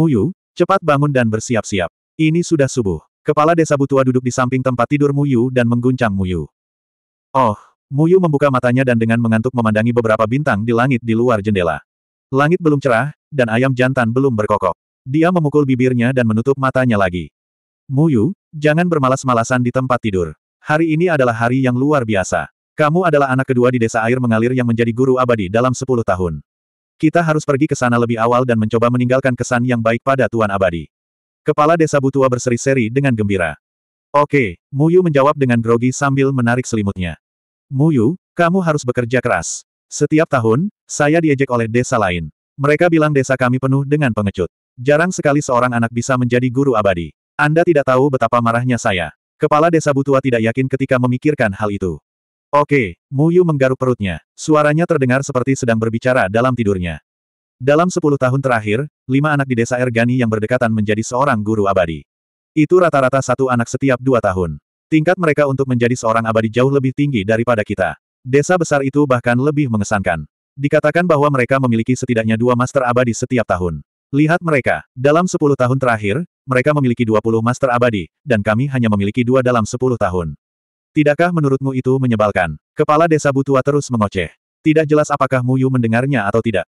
Muyu, cepat bangun dan bersiap-siap. Ini sudah subuh. Kepala desa Butua duduk di samping tempat tidur Muyu dan mengguncang Muyu. Oh, Muyu membuka matanya dan dengan mengantuk memandangi beberapa bintang di langit di luar jendela. Langit belum cerah, dan ayam jantan belum berkokok. Dia memukul bibirnya dan menutup matanya lagi. Muyu, jangan bermalas-malasan di tempat tidur. Hari ini adalah hari yang luar biasa. Kamu adalah anak kedua di desa air mengalir yang menjadi guru abadi dalam 10 tahun. Kita harus pergi ke sana lebih awal dan mencoba meninggalkan kesan yang baik pada Tuan Abadi. Kepala desa Butua berseri-seri dengan gembira. Oke, Muyu menjawab dengan grogi sambil menarik selimutnya. Muyu, kamu harus bekerja keras. Setiap tahun, saya diejek oleh desa lain. Mereka bilang desa kami penuh dengan pengecut. Jarang sekali seorang anak bisa menjadi guru abadi. Anda tidak tahu betapa marahnya saya. Kepala desa Butua tidak yakin ketika memikirkan hal itu. Oke, Muyu menggaruk perutnya. Suaranya terdengar seperti sedang berbicara dalam tidurnya. Dalam sepuluh tahun terakhir, lima anak di desa Ergani yang berdekatan menjadi seorang guru abadi. Itu rata-rata satu anak setiap dua tahun. Tingkat mereka untuk menjadi seorang abadi jauh lebih tinggi daripada kita. Desa besar itu bahkan lebih mengesankan. Dikatakan bahwa mereka memiliki setidaknya dua master abadi setiap tahun. Lihat mereka, dalam sepuluh tahun terakhir, mereka memiliki dua puluh master abadi, dan kami hanya memiliki dua dalam sepuluh tahun. Tidakkah menurutmu itu menyebalkan? Kepala desa Butua terus mengoceh. Tidak jelas apakah Muyu mendengarnya atau tidak.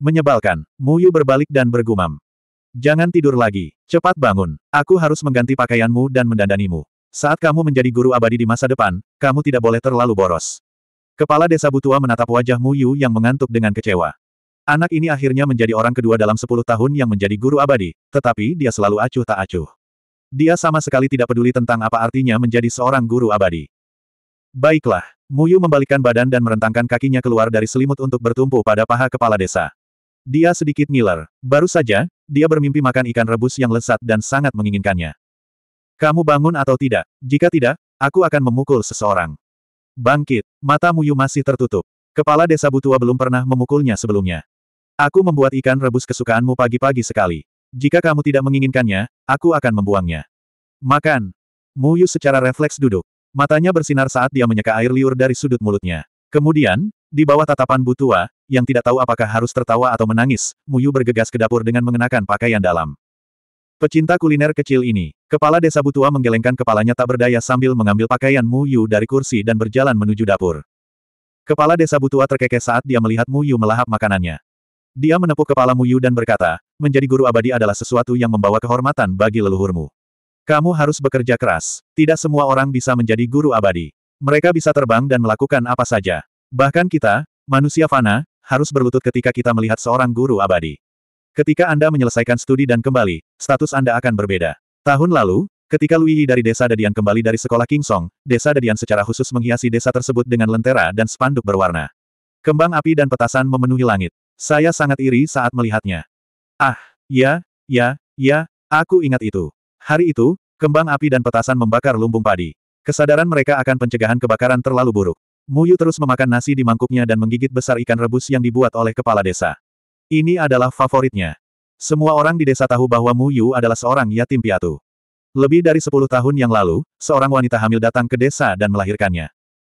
Menyebalkan, Muyu berbalik dan bergumam. Jangan tidur lagi, cepat bangun. Aku harus mengganti pakaianmu dan mendandanimu. Saat kamu menjadi guru abadi di masa depan, kamu tidak boleh terlalu boros. Kepala desa Butua menatap wajah Muyu yang mengantuk dengan kecewa. Anak ini akhirnya menjadi orang kedua dalam sepuluh tahun yang menjadi guru abadi, tetapi dia selalu acuh tak acuh. Dia sama sekali tidak peduli tentang apa artinya menjadi seorang guru abadi. Baiklah, Muyu membalikkan badan dan merentangkan kakinya keluar dari selimut untuk bertumpu pada paha kepala desa. Dia sedikit ngiler. Baru saja, dia bermimpi makan ikan rebus yang lezat dan sangat menginginkannya. Kamu bangun atau tidak? Jika tidak, aku akan memukul seseorang. Bangkit, mata Muyu masih tertutup. Kepala desa Butua belum pernah memukulnya sebelumnya. Aku membuat ikan rebus kesukaanmu pagi-pagi sekali. Jika kamu tidak menginginkannya, aku akan membuangnya. Makan. Mu Yu secara refleks duduk. Matanya bersinar saat dia menyeka air liur dari sudut mulutnya. Kemudian, di bawah tatapan Butua, yang tidak tahu apakah harus tertawa atau menangis, Mu Yu bergegas ke dapur dengan mengenakan pakaian dalam. Pecinta kuliner kecil ini, kepala desa Butua menggelengkan kepalanya tak berdaya sambil mengambil pakaian Mu Yu dari kursi dan berjalan menuju dapur. Kepala desa Butua terkekeh saat dia melihat Mu Yu melahap makanannya. Dia menepuk kepala Mu Yu dan berkata, menjadi guru abadi adalah sesuatu yang membawa kehormatan bagi leluhurmu. Kamu harus bekerja keras. Tidak semua orang bisa menjadi guru abadi. Mereka bisa terbang dan melakukan apa saja. Bahkan kita, manusia fana, harus berlutut ketika kita melihat seorang guru abadi. Ketika Anda menyelesaikan studi dan kembali, status Anda akan berbeda. Tahun lalu, ketika Lui Yi dari desa Dadian kembali dari sekolah King Song, desa Dadian secara khusus menghiasi desa tersebut dengan lentera dan spanduk berwarna. Kembang api dan petasan memenuhi langit. Saya sangat iri saat melihatnya. Ah, ya, ya, ya, aku ingat itu. Hari itu, kembang api dan petasan membakar lumbung padi. Kesadaran mereka akan pencegahan kebakaran terlalu buruk. Muyu terus memakan nasi di mangkuknya dan menggigit besar ikan rebus yang dibuat oleh kepala desa. Ini adalah favoritnya. Semua orang di desa tahu bahwa Muyu adalah seorang yatim piatu. Lebih dari 10 tahun yang lalu, seorang wanita hamil datang ke desa dan melahirkannya.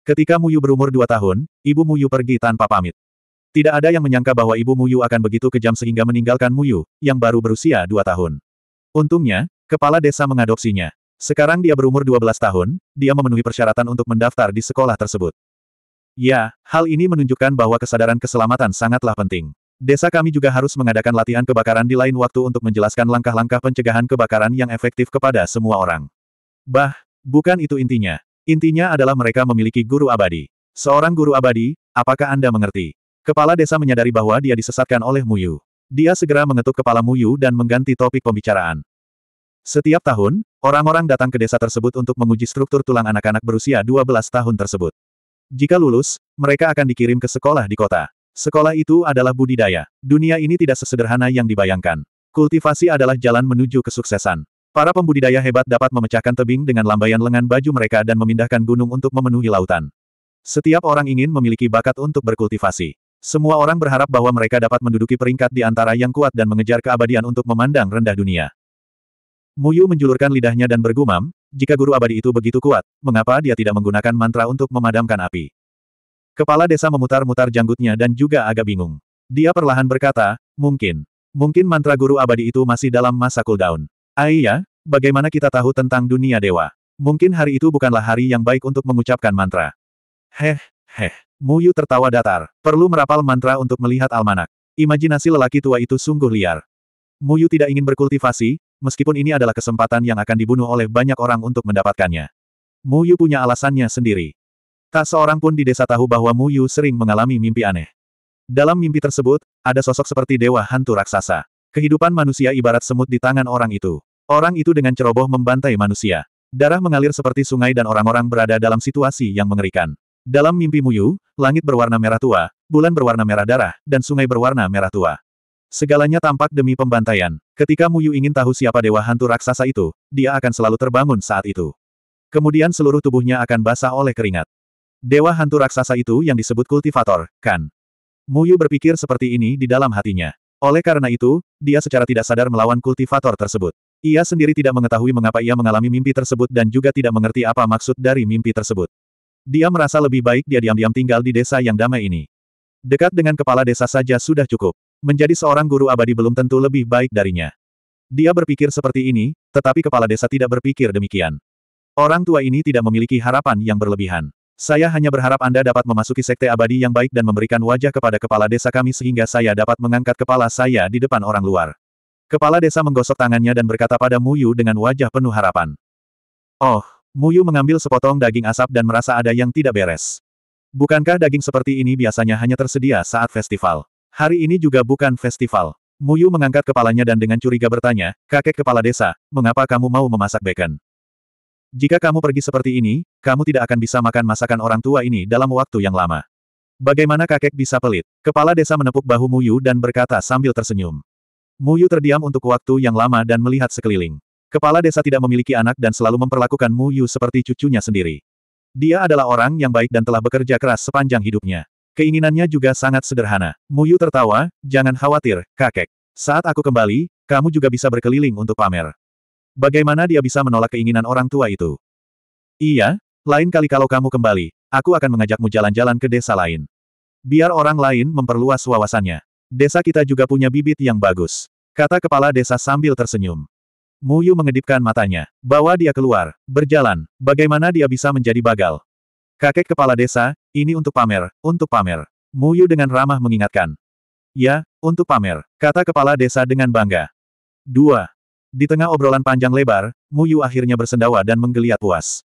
Ketika Muyu berumur dua tahun, ibu Muyu pergi tanpa pamit. Tidak ada yang menyangka bahwa ibu Muyu akan begitu kejam sehingga meninggalkan Muyu, yang baru berusia dua tahun. Untungnya, kepala desa mengadopsinya. Sekarang dia berumur 12 tahun, dia memenuhi persyaratan untuk mendaftar di sekolah tersebut. Ya, hal ini menunjukkan bahwa kesadaran keselamatan sangatlah penting. Desa kami juga harus mengadakan latihan kebakaran di lain waktu untuk menjelaskan langkah-langkah pencegahan kebakaran yang efektif kepada semua orang. Bah, bukan itu intinya. Intinya adalah mereka memiliki guru abadi. Seorang guru abadi, apakah Anda mengerti? Kepala desa menyadari bahwa dia disesatkan oleh Muyu. Dia segera mengetuk kepala Muyu dan mengganti topik pembicaraan. Setiap tahun, orang-orang datang ke desa tersebut untuk menguji struktur tulang anak-anak berusia 12 tahun tersebut. Jika lulus, mereka akan dikirim ke sekolah di kota. Sekolah itu adalah budidaya. Dunia ini tidak sesederhana yang dibayangkan. Kultivasi adalah jalan menuju kesuksesan. Para pembudidaya hebat dapat memecahkan tebing dengan lambaian lengan baju mereka dan memindahkan gunung untuk memenuhi lautan. Setiap orang ingin memiliki bakat untuk berkultivasi. Semua orang berharap bahwa mereka dapat menduduki peringkat di antara yang kuat dan mengejar keabadian untuk memandang rendah dunia. Muyu menjulurkan lidahnya dan bergumam, jika guru abadi itu begitu kuat, mengapa dia tidak menggunakan mantra untuk memadamkan api? Kepala desa memutar-mutar janggutnya dan juga agak bingung. Dia perlahan berkata, mungkin. Mungkin mantra guru abadi itu masih dalam masa cooldown. Aiyah, ah, bagaimana kita tahu tentang dunia dewa? Mungkin hari itu bukanlah hari yang baik untuk mengucapkan mantra. Heh, heh. Muyu tertawa datar. Perlu merapal mantra untuk melihat almanak. Imajinasi lelaki tua itu sungguh liar. Muyu tidak ingin berkultivasi, meskipun ini adalah kesempatan yang akan dibunuh oleh banyak orang untuk mendapatkannya. Muyu punya alasannya sendiri. Tak seorang pun di desa tahu bahwa Muyu sering mengalami mimpi aneh. Dalam mimpi tersebut, ada sosok seperti dewa hantu raksasa. Kehidupan manusia ibarat semut di tangan orang itu. Orang itu dengan ceroboh membantai manusia. Darah mengalir seperti sungai dan orang-orang berada dalam situasi yang mengerikan. Dalam mimpi Muyu, langit berwarna merah tua, bulan berwarna merah darah, dan sungai berwarna merah tua. Segalanya tampak demi pembantaian. Ketika Muyu ingin tahu siapa dewa hantu raksasa itu, dia akan selalu terbangun saat itu. Kemudian seluruh tubuhnya akan basah oleh keringat. Dewa hantu raksasa itu yang disebut kultivator, kan? Muyu berpikir seperti ini di dalam hatinya. Oleh karena itu, dia secara tidak sadar melawan kultivator tersebut. Ia sendiri tidak mengetahui mengapa ia mengalami mimpi tersebut dan juga tidak mengerti apa maksud dari mimpi tersebut. Dia merasa lebih baik dia diam-diam tinggal di desa yang damai ini. Dekat dengan kepala desa saja sudah cukup. Menjadi seorang guru abadi belum tentu lebih baik darinya. Dia berpikir seperti ini, tetapi kepala desa tidak berpikir demikian. Orang tua ini tidak memiliki harapan yang berlebihan. Saya hanya berharap Anda dapat memasuki sekte abadi yang baik dan memberikan wajah kepada kepala desa kami sehingga saya dapat mengangkat kepala saya di depan orang luar. Kepala desa menggosok tangannya dan berkata pada Muyu dengan wajah penuh harapan. Oh, Muyu mengambil sepotong daging asap dan merasa ada yang tidak beres. Bukankah daging seperti ini biasanya hanya tersedia saat festival? Hari ini juga bukan festival. Muyu mengangkat kepalanya dan dengan curiga bertanya, kakek kepala desa, mengapa kamu mau memasak bacon? Jika kamu pergi seperti ini, kamu tidak akan bisa makan masakan orang tua ini dalam waktu yang lama. Bagaimana kakek bisa pelit? Kepala desa menepuk bahu Muyu dan berkata sambil tersenyum. Muyu terdiam untuk waktu yang lama dan melihat sekeliling. Kepala desa tidak memiliki anak dan selalu memperlakukan Mu Yu seperti cucunya sendiri. Dia adalah orang yang baik dan telah bekerja keras sepanjang hidupnya. Keinginannya juga sangat sederhana. Mu Yu tertawa, jangan khawatir, kakek. Saat aku kembali, kamu juga bisa berkeliling untuk pamer. Bagaimana dia bisa menolak keinginan orang tua itu? Iya, lain kali kalau kamu kembali, aku akan mengajakmu jalan-jalan ke desa lain. Biar orang lain memperluas wawasannya. Desa kita juga punya bibit yang bagus. Kata kepala desa sambil tersenyum. Muyu mengedipkan matanya. Bawa dia keluar, berjalan. Bagaimana dia bisa menjadi bagal? Kakek kepala desa, ini untuk pamer, untuk pamer. Muyu dengan ramah mengingatkan. Ya, untuk pamer, kata kepala desa dengan bangga. 2. Di tengah obrolan panjang lebar, Muyu akhirnya bersendawa dan menggeliat puas.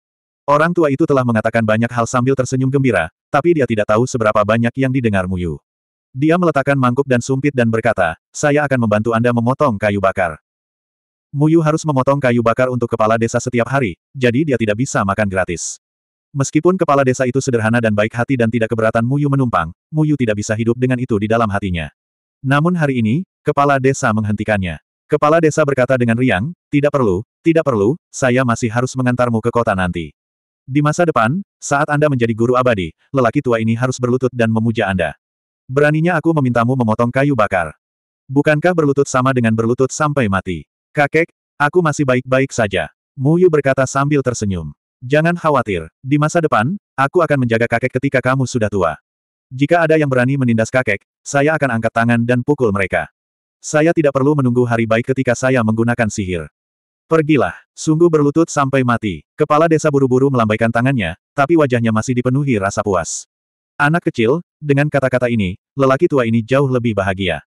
Orang tua itu telah mengatakan banyak hal sambil tersenyum gembira, tapi dia tidak tahu seberapa banyak yang didengar Muyu. Dia meletakkan mangkuk dan sumpit dan berkata, saya akan membantu Anda memotong kayu bakar. Muyu harus memotong kayu bakar untuk kepala desa setiap hari, jadi dia tidak bisa makan gratis. Meskipun kepala desa itu sederhana dan baik hati dan tidak keberatan Muyu menumpang, Muyu tidak bisa hidup dengan itu di dalam hatinya. Namun hari ini, kepala desa menghentikannya. Kepala desa berkata dengan riang, tidak perlu, tidak perlu, saya masih harus mengantarmu ke kota nanti. Di masa depan, saat Anda menjadi guru abadi, lelaki tua ini harus berlutut dan memuja Anda. Beraninya aku memintamu memotong kayu bakar. Bukankah berlutut sama dengan berlutut sampai mati? Kakek, aku masih baik-baik saja. Mu Yu berkata sambil tersenyum. Jangan khawatir, di masa depan, aku akan menjaga kakek ketika kamu sudah tua. Jika ada yang berani menindas kakek, saya akan angkat tangan dan pukul mereka. Saya tidak perlu menunggu hari baik ketika saya menggunakan sihir. Pergilah, sungguh berlutut sampai mati. Kepala desa buru-buru melambaikan tangannya, tapi wajahnya masih dipenuhi rasa puas. Anak kecil, dengan kata-kata ini, lelaki tua ini jauh lebih bahagia.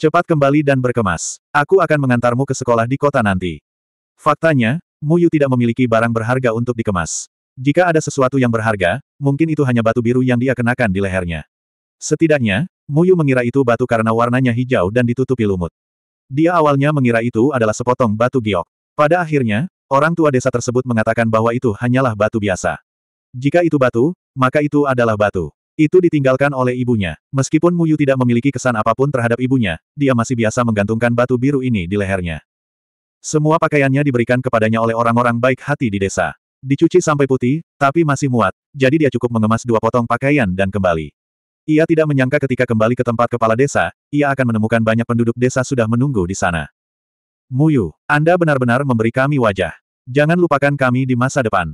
Cepat kembali dan berkemas. Aku akan mengantarmu ke sekolah di kota nanti. Faktanya, Muyu tidak memiliki barang berharga untuk dikemas. Jika ada sesuatu yang berharga, mungkin itu hanya batu biru yang dia kenakan di lehernya. Setidaknya, Muyu mengira itu batu karena warnanya hijau dan ditutupi lumut. Dia awalnya mengira itu adalah sepotong batu giok. Pada akhirnya, orang tua desa tersebut mengatakan bahwa itu hanyalah batu biasa. Jika itu batu, maka itu adalah batu. Itu ditinggalkan oleh ibunya. Meskipun Muyu tidak memiliki kesan apapun terhadap ibunya, dia masih biasa menggantungkan batu biru ini di lehernya. Semua pakaiannya diberikan kepadanya oleh orang-orang baik hati di desa. Dicuci sampai putih, tapi masih muat, jadi dia cukup mengemas dua potong pakaian dan kembali. Ia tidak menyangka ketika kembali ke tempat kepala desa, ia akan menemukan banyak penduduk desa sudah menunggu di sana. Muyu, Anda benar-benar memberi kami wajah. Jangan lupakan kami di masa depan.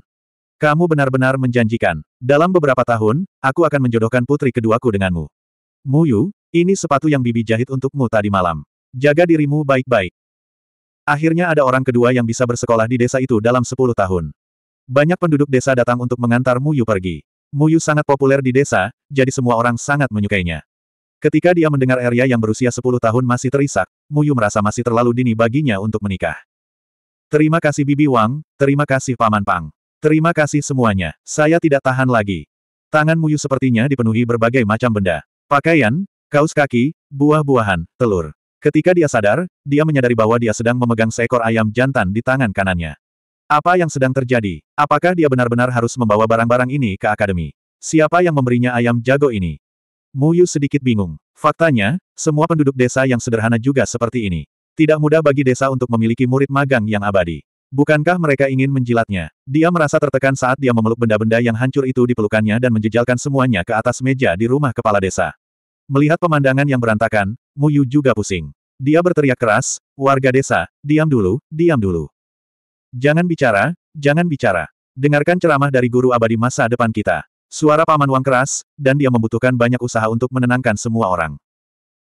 Kamu benar-benar menjanjikan. Dalam beberapa tahun, aku akan menjodohkan putri keduaku denganmu. Muyu, ini sepatu yang bibi jahit untukmu tadi malam. Jaga dirimu baik-baik. Akhirnya ada orang kedua yang bisa bersekolah di desa itu dalam 10 tahun. Banyak penduduk desa datang untuk mengantar Muyu pergi. Muyu sangat populer di desa, jadi semua orang sangat menyukainya. Ketika dia mendengar Arya yang berusia 10 tahun masih terisak, Muyu merasa masih terlalu dini baginya untuk menikah. Terima kasih Bibi Wang, terima kasih Paman Pang. Terima kasih semuanya, saya tidak tahan lagi. Tangan Muyu sepertinya dipenuhi berbagai macam benda. Pakaian, kaos kaki, buah-buahan, telur. Ketika dia sadar, dia menyadari bahwa dia sedang memegang seekor ayam jantan di tangan kanannya. Apa yang sedang terjadi? Apakah dia benar-benar harus membawa barang-barang ini ke akademi? Siapa yang memberinya ayam jago ini? Muyu sedikit bingung. Faktanya, semua penduduk desa yang sederhana juga seperti ini. Tidak mudah bagi desa untuk memiliki murid magang yang abadi. Bukankah mereka ingin menjilatnya? Dia merasa tertekan saat dia memeluk benda-benda yang hancur itu di pelukannya dan menjejalkan semuanya ke atas meja di rumah kepala desa. Melihat pemandangan yang berantakan, Mu Yu juga pusing. Dia berteriak keras, warga desa, diam dulu, diam dulu. Jangan bicara, jangan bicara. Dengarkan ceramah dari guru abadi masa depan kita. Suara Paman Wang keras, dan dia membutuhkan banyak usaha untuk menenangkan semua orang.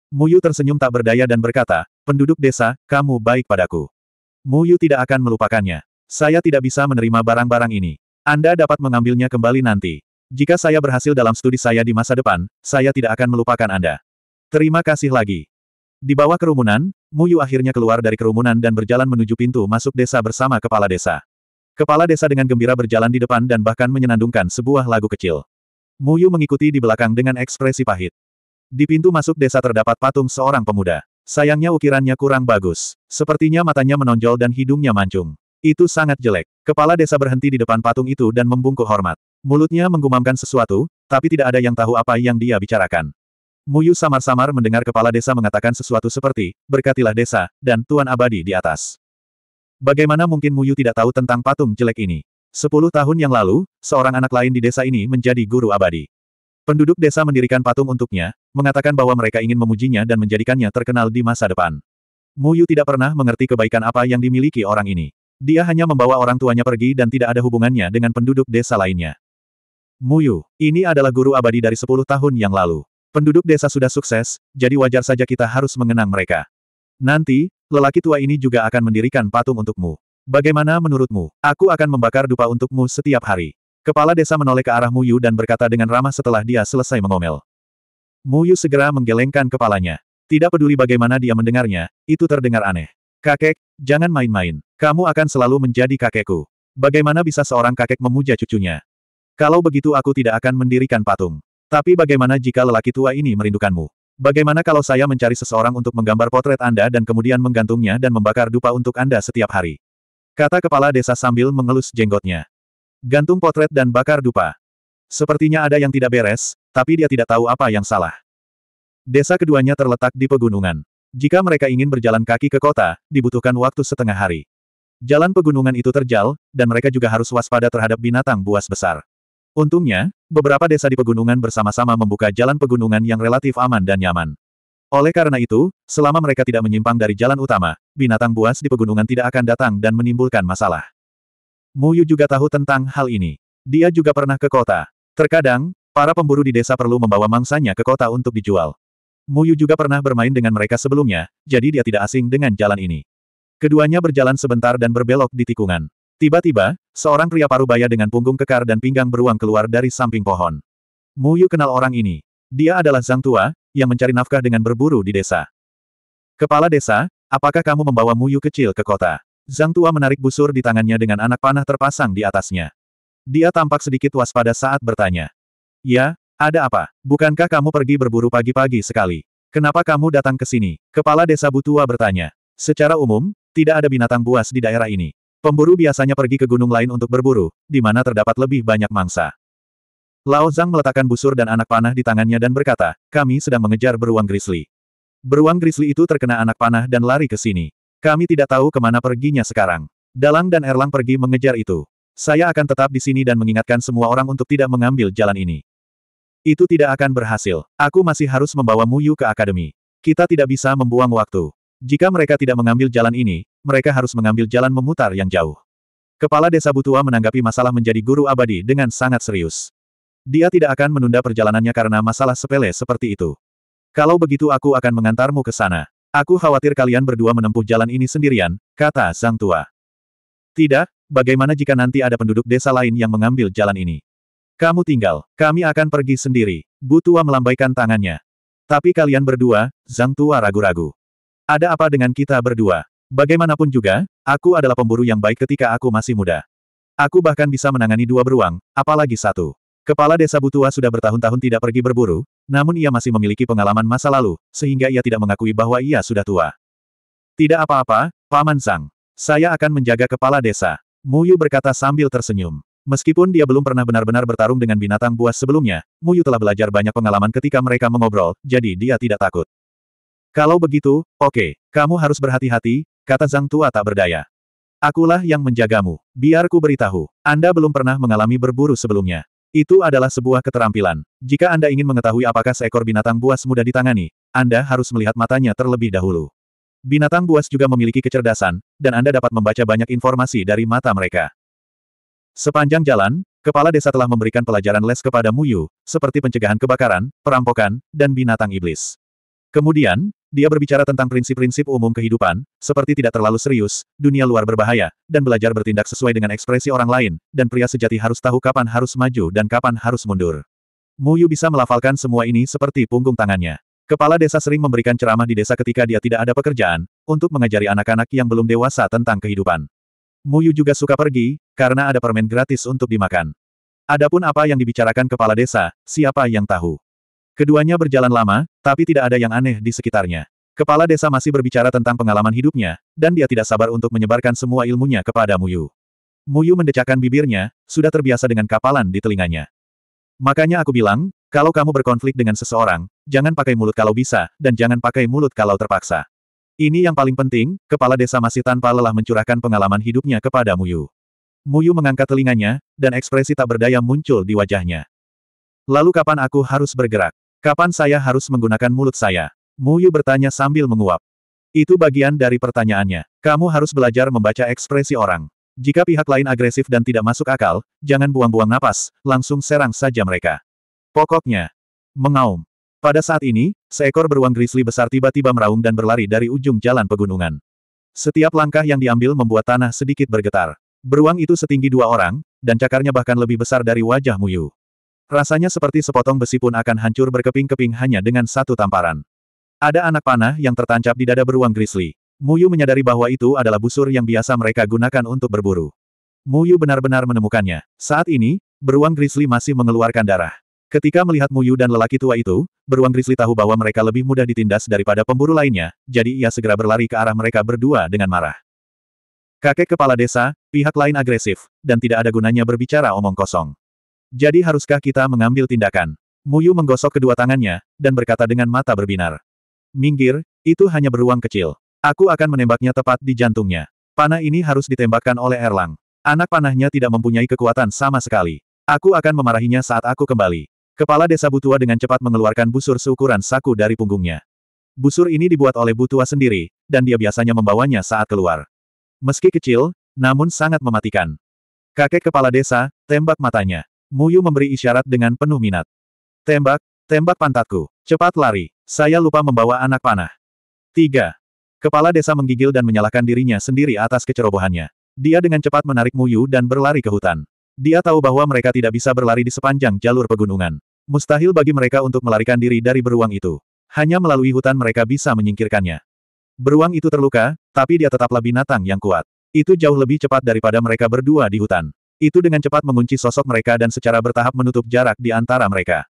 Muyu tersenyum tak berdaya dan berkata, penduduk desa, kamu baik padaku. Muyu tidak akan melupakannya. Saya tidak bisa menerima barang-barang ini. Anda dapat mengambilnya kembali nanti. Jika saya berhasil dalam studi saya di masa depan, saya tidak akan melupakan Anda. Terima kasih lagi. Di bawah kerumunan, Muyu akhirnya keluar dari kerumunan dan berjalan menuju pintu masuk desa bersama kepala desa. Kepala desa dengan gembira berjalan di depan dan bahkan menyenandungkan sebuah lagu kecil. Muyu mengikuti di belakang dengan ekspresi pahit. Di pintu masuk desa terdapat patung seorang pemuda. Sayangnya ukirannya kurang bagus. Sepertinya matanya menonjol dan hidungnya mancung. Itu sangat jelek. Kepala desa berhenti di depan patung itu dan membungkuk hormat. Mulutnya menggumamkan sesuatu, tapi tidak ada yang tahu apa yang dia bicarakan. Muyu samar-samar mendengar kepala desa mengatakan sesuatu seperti, berkatilah desa, dan Tuan Abadi di atas. Bagaimana mungkin Muyu tidak tahu tentang patung jelek ini? Sepuluh tahun yang lalu, seorang anak lain di desa ini menjadi guru abadi. Penduduk desa mendirikan patung untuknya, mengatakan bahwa mereka ingin memujinya dan menjadikannya terkenal di masa depan. Muyu tidak pernah mengerti kebaikan apa yang dimiliki orang ini. Dia hanya membawa orang tuanya pergi dan tidak ada hubungannya dengan penduduk desa lainnya. Muyu, ini adalah guru abadi dari 10 tahun yang lalu. Penduduk desa sudah sukses, jadi wajar saja kita harus mengenang mereka. Nanti, lelaki tua ini juga akan mendirikan patung untukmu. Bagaimana menurutmu? Aku akan membakar dupa untukmu setiap hari. Kepala desa menoleh ke arah Muyu dan berkata dengan ramah setelah dia selesai mengomel. Muyu segera menggelengkan kepalanya. Tidak peduli bagaimana dia mendengarnya, itu terdengar aneh. Kakek, jangan main-main. Kamu akan selalu menjadi kakekku. Bagaimana bisa seorang kakek memuja cucunya? Kalau begitu aku tidak akan mendirikan patung. Tapi bagaimana jika lelaki tua ini merindukanmu? Bagaimana kalau saya mencari seseorang untuk menggambar potret Anda dan kemudian menggantungnya dan membakar dupa untuk Anda setiap hari? Kata kepala desa sambil mengelus jenggotnya. Gantung potret dan bakar dupa. Sepertinya ada yang tidak beres, tapi dia tidak tahu apa yang salah. Desa keduanya terletak di pegunungan. Jika mereka ingin berjalan kaki ke kota, dibutuhkan waktu setengah hari. Jalan pegunungan itu terjal, dan mereka juga harus waspada terhadap binatang buas besar. Untungnya, beberapa desa di pegunungan bersama-sama membuka jalan pegunungan yang relatif aman dan nyaman. Oleh karena itu, selama mereka tidak menyimpang dari jalan utama, binatang buas di pegunungan tidak akan datang dan menimbulkan masalah. Muyu juga tahu tentang hal ini. Dia juga pernah ke kota. Terkadang, para pemburu di desa perlu membawa mangsanya ke kota untuk dijual. Muyu juga pernah bermain dengan mereka sebelumnya, jadi dia tidak asing dengan jalan ini. Keduanya berjalan sebentar dan berbelok di tikungan. Tiba-tiba, seorang pria parubaya dengan punggung kekar dan pinggang beruang keluar dari samping pohon. Muyu kenal orang ini. Dia adalah Zhang Tua, yang mencari nafkah dengan berburu di desa. Kepala desa, apakah kamu membawa Muyu kecil ke kota? Zhang Tua menarik busur di tangannya dengan anak panah terpasang di atasnya. Dia tampak sedikit waspada saat bertanya. Ya, ada apa? Bukankah kamu pergi berburu pagi-pagi sekali? Kenapa kamu datang ke sini? Kepala desa Butua bertanya. Secara umum, tidak ada binatang buas di daerah ini. Pemburu biasanya pergi ke gunung lain untuk berburu, di mana terdapat lebih banyak mangsa. Lao Zhang meletakkan busur dan anak panah di tangannya dan berkata, kami sedang mengejar beruang grizzly. Beruang grizzly itu terkena anak panah dan lari ke sini. Kami tidak tahu kemana perginya sekarang. Dalang dan Erlang pergi mengejar itu. Saya akan tetap di sini dan mengingatkan semua orang untuk tidak mengambil jalan ini. Itu tidak akan berhasil. Aku masih harus membawa Muyu ke akademi. Kita tidak bisa membuang waktu. Jika mereka tidak mengambil jalan ini, mereka harus mengambil jalan memutar yang jauh. Kepala Desa Butua menanggapi masalah menjadi guru abadi dengan sangat serius. Dia tidak akan menunda perjalanannya karena masalah sepele seperti itu. Kalau begitu aku akan mengantarmu ke sana. Aku khawatir kalian berdua menempuh jalan ini sendirian, kata sang tua. Tidak, bagaimana jika nanti ada penduduk desa lain yang mengambil jalan ini? Kamu tinggal, kami akan pergi sendiri. Bu tua melambaikan tangannya. Tapi kalian berdua, Zhang Tua ragu-ragu. Ada apa dengan kita berdua? Bagaimanapun juga, aku adalah pemburu yang baik ketika aku masih muda. Aku bahkan bisa menangani dua beruang, apalagi satu. Kepala desa Butua sudah bertahun-tahun tidak pergi berburu, namun ia masih memiliki pengalaman masa lalu, sehingga ia tidak mengakui bahwa ia sudah tua. Tidak apa-apa, Paman Sang. Saya akan menjaga kepala desa. Muyu berkata sambil tersenyum. Meskipun dia belum pernah benar-benar bertarung dengan binatang buas sebelumnya, Muyu telah belajar banyak pengalaman ketika mereka mengobrol, jadi dia tidak takut. Kalau begitu, oke, okay, kamu harus berhati-hati, kata Zhang Tua tak berdaya. Akulah yang menjagamu. Biar ku beritahu, Anda belum pernah mengalami berburu sebelumnya. Itu adalah sebuah keterampilan. Jika Anda ingin mengetahui apakah seekor binatang buas mudah ditangani, Anda harus melihat matanya terlebih dahulu. Binatang buas juga memiliki kecerdasan, dan Anda dapat membaca banyak informasi dari mata mereka. Sepanjang jalan, kepala desa telah memberikan pelajaran les kepada Muyu, seperti pencegahan kebakaran, perampokan, dan binatang iblis. Kemudian, dia berbicara tentang prinsip-prinsip umum kehidupan, seperti tidak terlalu serius, dunia luar berbahaya, dan belajar bertindak sesuai dengan ekspresi orang lain, dan pria sejati harus tahu kapan harus maju dan kapan harus mundur. Muyu bisa melafalkan semua ini seperti punggung tangannya. Kepala desa sering memberikan ceramah di desa ketika dia tidak ada pekerjaan, untuk mengajari anak-anak yang belum dewasa tentang kehidupan. Muyu juga suka pergi, karena ada permen gratis untuk dimakan. Adapun apa yang dibicarakan kepala desa, siapa yang tahu. Keduanya berjalan lama, tapi tidak ada yang aneh di sekitarnya. Kepala desa masih berbicara tentang pengalaman hidupnya, dan dia tidak sabar untuk menyebarkan semua ilmunya kepada Muyu. Muyu mendecakkan bibirnya, sudah terbiasa dengan kapalan di telinganya. Makanya aku bilang, kalau kamu berkonflik dengan seseorang, jangan pakai mulut kalau bisa, dan jangan pakai mulut kalau terpaksa. Ini yang paling penting, kepala desa masih tanpa lelah mencurahkan pengalaman hidupnya kepada Muyu. Muyu mengangkat telinganya, dan ekspresi tak berdaya muncul di wajahnya. Lalu kapan aku harus bergerak? Kapan saya harus menggunakan mulut saya? Mu Yu bertanya sambil menguap. Itu bagian dari pertanyaannya. Kamu harus belajar membaca ekspresi orang. Jika pihak lain agresif dan tidak masuk akal, jangan buang-buang napas, langsung serang saja mereka. Pokoknya, mengaum. Pada saat ini, seekor beruang grizzly besar tiba-tiba meraung dan berlari dari ujung jalan pegunungan. Setiap langkah yang diambil membuat tanah sedikit bergetar. Beruang itu setinggi dua orang, dan cakarnya bahkan lebih besar dari wajah Muyu. Rasanya seperti sepotong besi pun akan hancur berkeping-keping hanya dengan satu tamparan. Ada anak panah yang tertancap di dada beruang grizzly. Muyu menyadari bahwa itu adalah busur yang biasa mereka gunakan untuk berburu. Muyu benar-benar menemukannya. Saat ini, beruang grizzly masih mengeluarkan darah. Ketika melihat Muyu dan lelaki tua itu, beruang grizzly tahu bahwa mereka lebih mudah ditindas daripada pemburu lainnya, jadi ia segera berlari ke arah mereka berdua dengan marah. Kakek kepala desa, pihak lain agresif, dan tidak ada gunanya berbicara omong kosong. Jadi haruskah kita mengambil tindakan? Muyu menggosok kedua tangannya, dan berkata dengan mata berbinar. Minggir, itu hanya beruang kecil. Aku akan menembaknya tepat di jantungnya. Panah ini harus ditembakkan oleh Erlang. Anak panahnya tidak mempunyai kekuatan sama sekali. Aku akan memarahinya saat aku kembali. Kepala desa Butua dengan cepat mengeluarkan busur seukuran saku dari punggungnya. Busur ini dibuat oleh Butua sendiri, dan dia biasanya membawanya saat keluar. Meski kecil, namun sangat mematikan. Kakek kepala desa, tembak matanya. Muyu memberi isyarat dengan penuh minat. Tembak, tembak pantatku. Cepat lari. Saya lupa membawa anak panah. 3. Kepala desa menggigil dan menyalahkan dirinya sendiri atas kecerobohannya. Dia dengan cepat menarik Muyu dan berlari ke hutan. Dia tahu bahwa mereka tidak bisa berlari di sepanjang jalur pegunungan. Mustahil bagi mereka untuk melarikan diri dari beruang itu. Hanya melalui hutan mereka bisa menyingkirkannya. Beruang itu terluka, tapi dia tetaplah binatang yang kuat. Itu jauh lebih cepat daripada mereka berdua di hutan. Itu dengan cepat mengunci sosok mereka dan secara bertahap menutup jarak di antara mereka.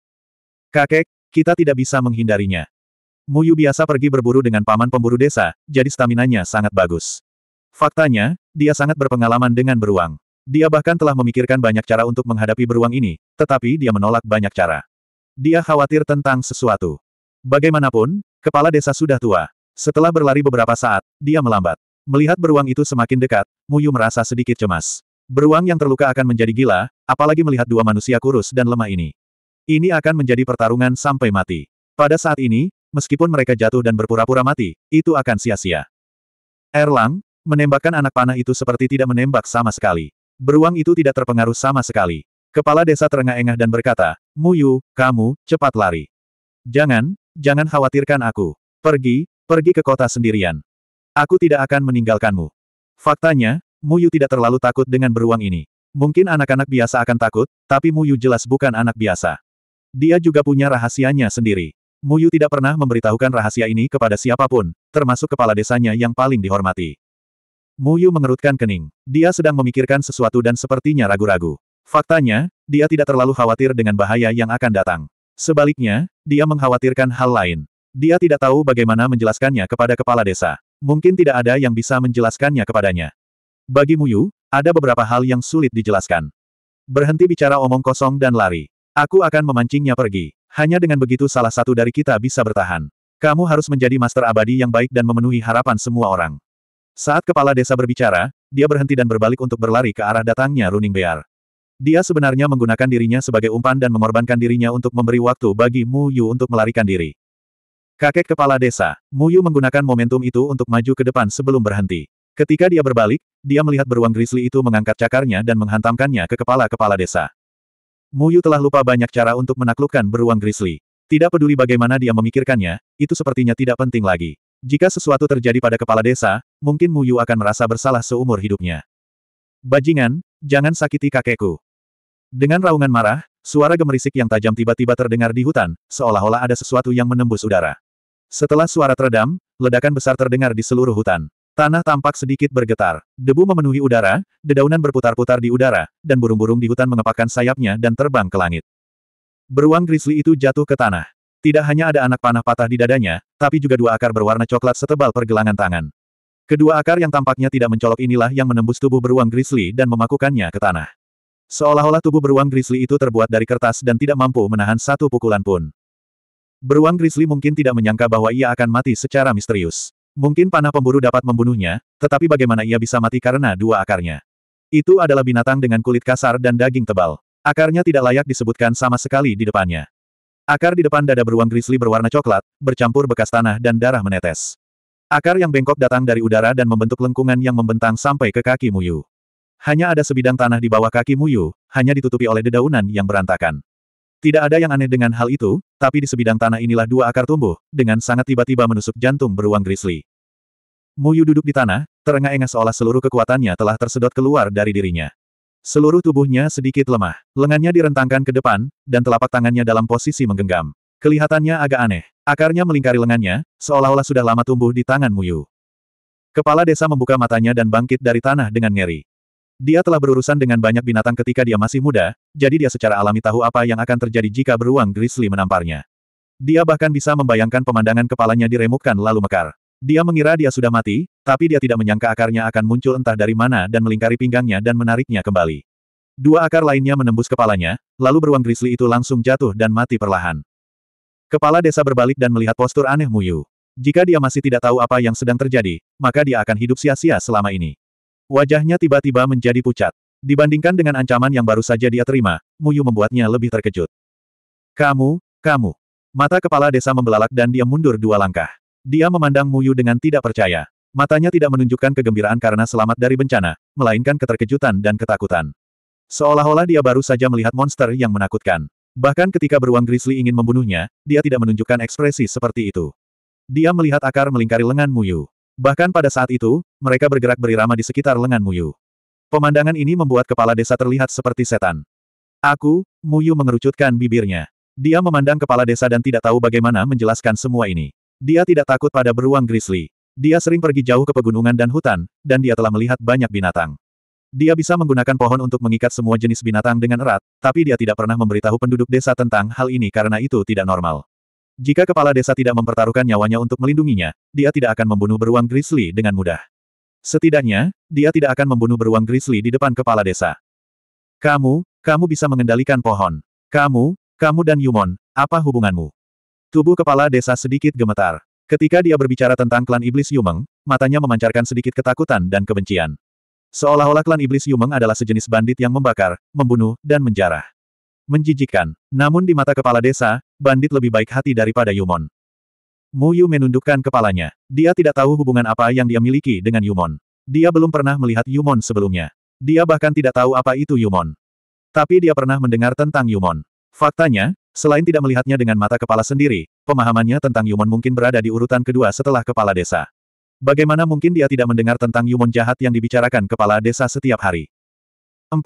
Kakek, kita tidak bisa menghindarinya. Muyu biasa pergi berburu dengan paman pemburu desa, jadi staminanya sangat bagus. Faktanya, dia sangat berpengalaman dengan beruang. Dia bahkan telah memikirkan banyak cara untuk menghadapi beruang ini, tetapi dia menolak banyak cara. Dia khawatir tentang sesuatu. Bagaimanapun, kepala desa sudah tua. Setelah berlari beberapa saat, dia melambat. Melihat beruang itu semakin dekat, Muyu merasa sedikit cemas. Beruang yang terluka akan menjadi gila, apalagi melihat dua manusia kurus dan lemah ini. Ini akan menjadi pertarungan sampai mati. Pada saat ini, meskipun mereka jatuh dan berpura-pura mati, itu akan sia-sia. Erlang, menembakkan anak panah itu seperti tidak menembak sama sekali. Beruang itu tidak terpengaruh sama sekali. Kepala desa terengah-engah dan berkata, Muyu, kamu, cepat lari. Jangan, jangan khawatirkan aku. Pergi, pergi ke kota sendirian. Aku tidak akan meninggalkanmu. Faktanya, Muyu tidak terlalu takut dengan beruang ini. Mungkin anak-anak biasa akan takut, tapi Muyu jelas bukan anak biasa. Dia juga punya rahasianya sendiri. Muyu tidak pernah memberitahukan rahasia ini kepada siapapun, termasuk kepala desanya yang paling dihormati. Muyu mengerutkan kening. Dia sedang memikirkan sesuatu dan sepertinya ragu-ragu. Faktanya, dia tidak terlalu khawatir dengan bahaya yang akan datang. Sebaliknya, dia mengkhawatirkan hal lain. Dia tidak tahu bagaimana menjelaskannya kepada kepala desa. Mungkin tidak ada yang bisa menjelaskannya kepadanya. Bagi Muyu, ada beberapa hal yang sulit dijelaskan. Berhenti bicara omong kosong dan lari. Aku akan memancingnya pergi. Hanya dengan begitu salah satu dari kita bisa bertahan. Kamu harus menjadi master abadi yang baik dan memenuhi harapan semua orang. Saat kepala desa berbicara, dia berhenti dan berbalik untuk berlari ke arah datangnya Running Bear. Dia sebenarnya menggunakan dirinya sebagai umpan dan mengorbankan dirinya untuk memberi waktu bagi Mu Yu untuk melarikan diri. Kakek kepala desa, Mu Yu menggunakan momentum itu untuk maju ke depan sebelum berhenti. Ketika dia berbalik, dia melihat beruang grizzly itu mengangkat cakarnya dan menghantamkannya ke kepala-kepala desa. Muyu telah lupa banyak cara untuk menaklukkan beruang grizzly. Tidak peduli bagaimana dia memikirkannya, itu sepertinya tidak penting lagi. Jika sesuatu terjadi pada kepala desa, mungkin Muyu akan merasa bersalah seumur hidupnya. Bajingan, jangan sakiti kakekku. Dengan raungan marah, suara gemerisik yang tajam tiba-tiba terdengar di hutan, seolah-olah ada sesuatu yang menembus udara. Setelah suara teredam, ledakan besar terdengar di seluruh hutan. Tanah tampak sedikit bergetar. Debu memenuhi udara, dedaunan berputar-putar di udara, dan burung-burung di hutan mengepakkan sayapnya dan terbang ke langit. Beruang grizzly itu jatuh ke tanah. Tidak hanya ada anak panah patah di dadanya, tapi juga dua akar berwarna coklat setebal pergelangan tangan. Kedua akar yang tampaknya tidak mencolok inilah yang menembus tubuh beruang grizzly dan memakukannya ke tanah. Seolah-olah tubuh beruang grizzly itu terbuat dari kertas dan tidak mampu menahan satu pukulan pun. Beruang grizzly mungkin tidak menyangka bahwa ia akan mati secara misterius. Mungkin panah pemburu dapat membunuhnya, tetapi bagaimana ia bisa mati karena dua akarnya? Itu adalah binatang dengan kulit kasar dan daging tebal. Akarnya tidak layak disebutkan sama sekali di depannya. Akar di depan dada beruang grizzly berwarna coklat, bercampur bekas tanah dan darah menetes. Akar yang bengkok datang dari udara dan membentuk lengkungan yang membentang sampai ke kaki Muyu. Hanya ada sebidang tanah di bawah kaki Muyu, hanya ditutupi oleh dedaunan yang berantakan. Tidak ada yang aneh dengan hal itu, tapi di sebidang tanah inilah dua akar tumbuh, dengan sangat tiba-tiba menusuk jantung beruang grizzly. Muyu duduk di tanah, terengah-engah seolah seluruh kekuatannya telah tersedot keluar dari dirinya. Seluruh tubuhnya sedikit lemah, lengannya direntangkan ke depan, dan telapak tangannya dalam posisi menggenggam. Kelihatannya agak aneh, akarnya melingkari lengannya, seolah-olah sudah lama tumbuh di tangan Muyu. Kepala desa membuka matanya dan bangkit dari tanah dengan ngeri. Dia telah berurusan dengan banyak binatang ketika dia masih muda, jadi dia secara alami tahu apa yang akan terjadi jika beruang grizzly menamparnya. Dia bahkan bisa membayangkan pemandangan kepalanya diremukkan lalu mekar. Dia mengira dia sudah mati, tapi dia tidak menyangka akarnya akan muncul entah dari mana dan melingkari pinggangnya dan menariknya kembali. Dua akar lainnya menembus kepalanya, lalu beruang grizzly itu langsung jatuh dan mati perlahan. Kepala desa berbalik dan melihat postur aneh Muyu. Jika dia masih tidak tahu apa yang sedang terjadi, maka dia akan hidup sia-sia selama ini. Wajahnya tiba-tiba menjadi pucat. Dibandingkan dengan ancaman yang baru saja dia terima, Muyu membuatnya lebih terkejut. Kamu, kamu. Mata kepala desa membelalak dan dia mundur dua langkah. Dia memandang Muyu dengan tidak percaya. Matanya tidak menunjukkan kegembiraan karena selamat dari bencana, melainkan keterkejutan dan ketakutan. Seolah-olah dia baru saja melihat monster yang menakutkan. Bahkan ketika beruang grizzly ingin membunuhnya, dia tidak menunjukkan ekspresi seperti itu. Dia melihat akar melingkari lengan Muyu. Bahkan pada saat itu, mereka bergerak berirama di sekitar lengan Muyu. Pemandangan ini membuat kepala desa terlihat seperti setan. Aku, Muyu mengerucutkan bibirnya. Dia memandang kepala desa dan tidak tahu bagaimana menjelaskan semua ini. Dia tidak takut pada beruang grizzly. Dia sering pergi jauh ke pegunungan dan hutan, dan dia telah melihat banyak binatang. Dia bisa menggunakan pohon untuk mengikat semua jenis binatang dengan erat, tapi dia tidak pernah memberitahu penduduk desa tentang hal ini karena itu tidak normal. Jika kepala desa tidak mempertaruhkan nyawanya untuk melindunginya, dia tidak akan membunuh beruang grizzly dengan mudah. Setidaknya, dia tidak akan membunuh beruang grizzly di depan kepala desa. Kamu, kamu bisa mengendalikan pohon. Kamu, kamu dan Yumon, apa hubunganmu? Tubuh kepala desa sedikit gemetar. Ketika dia berbicara tentang klan iblis Yumeng, matanya memancarkan sedikit ketakutan dan kebencian. Seolah-olah klan iblis Yumeng adalah sejenis bandit yang membakar, membunuh, dan menjarah. Menjijikan, Namun di mata kepala desa, bandit lebih baik hati daripada Yumon. Mu Yu menundukkan kepalanya. Dia tidak tahu hubungan apa yang dia miliki dengan Yumon. Dia belum pernah melihat Yumon sebelumnya. Dia bahkan tidak tahu apa itu Yumon. Tapi dia pernah mendengar tentang Yumon. Faktanya, selain tidak melihatnya dengan mata kepala sendiri, pemahamannya tentang Yumon mungkin berada di urutan kedua setelah kepala desa. Bagaimana mungkin dia tidak mendengar tentang Yumon jahat yang dibicarakan kepala desa setiap hari? 4.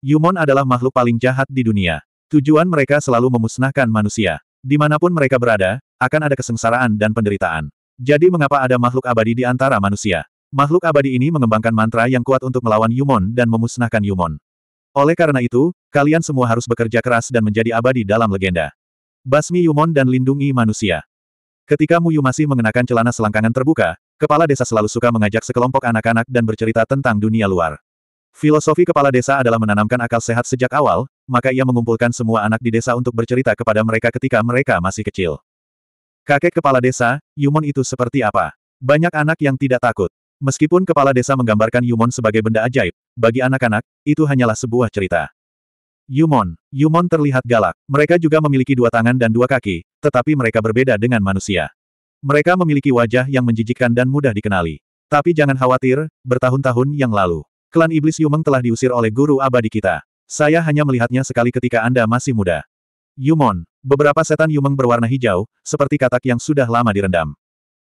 Yumon adalah makhluk paling jahat di dunia. Tujuan mereka selalu memusnahkan manusia. Dimanapun mereka berada, akan ada kesengsaraan dan penderitaan. Jadi mengapa ada makhluk abadi di antara manusia? Makhluk abadi ini mengembangkan mantra yang kuat untuk melawan Yumon dan memusnahkan Yumon. Oleh karena itu, kalian semua harus bekerja keras dan menjadi abadi dalam legenda. Basmi Yumon dan lindungi manusia. Ketika Muyu masih mengenakan celana selangkangan terbuka, kepala desa selalu suka mengajak sekelompok anak-anak dan bercerita tentang dunia luar. Filosofi kepala desa adalah menanamkan akal sehat sejak awal, maka ia mengumpulkan semua anak di desa untuk bercerita kepada mereka ketika mereka masih kecil. Kakek kepala desa, Yumon itu seperti apa? Banyak anak yang tidak takut. Meskipun kepala desa menggambarkan Yumon sebagai benda ajaib, bagi anak-anak, itu hanyalah sebuah cerita. Yumon, Yumon terlihat galak. Mereka juga memiliki dua tangan dan dua kaki, tetapi mereka berbeda dengan manusia. Mereka memiliki wajah yang menjijikkan dan mudah dikenali. Tapi jangan khawatir, bertahun-tahun yang lalu. Klan Iblis Yumeng telah diusir oleh guru abadi kita. Saya hanya melihatnya sekali ketika Anda masih muda. Yumon, beberapa setan Yumeng berwarna hijau, seperti katak yang sudah lama direndam.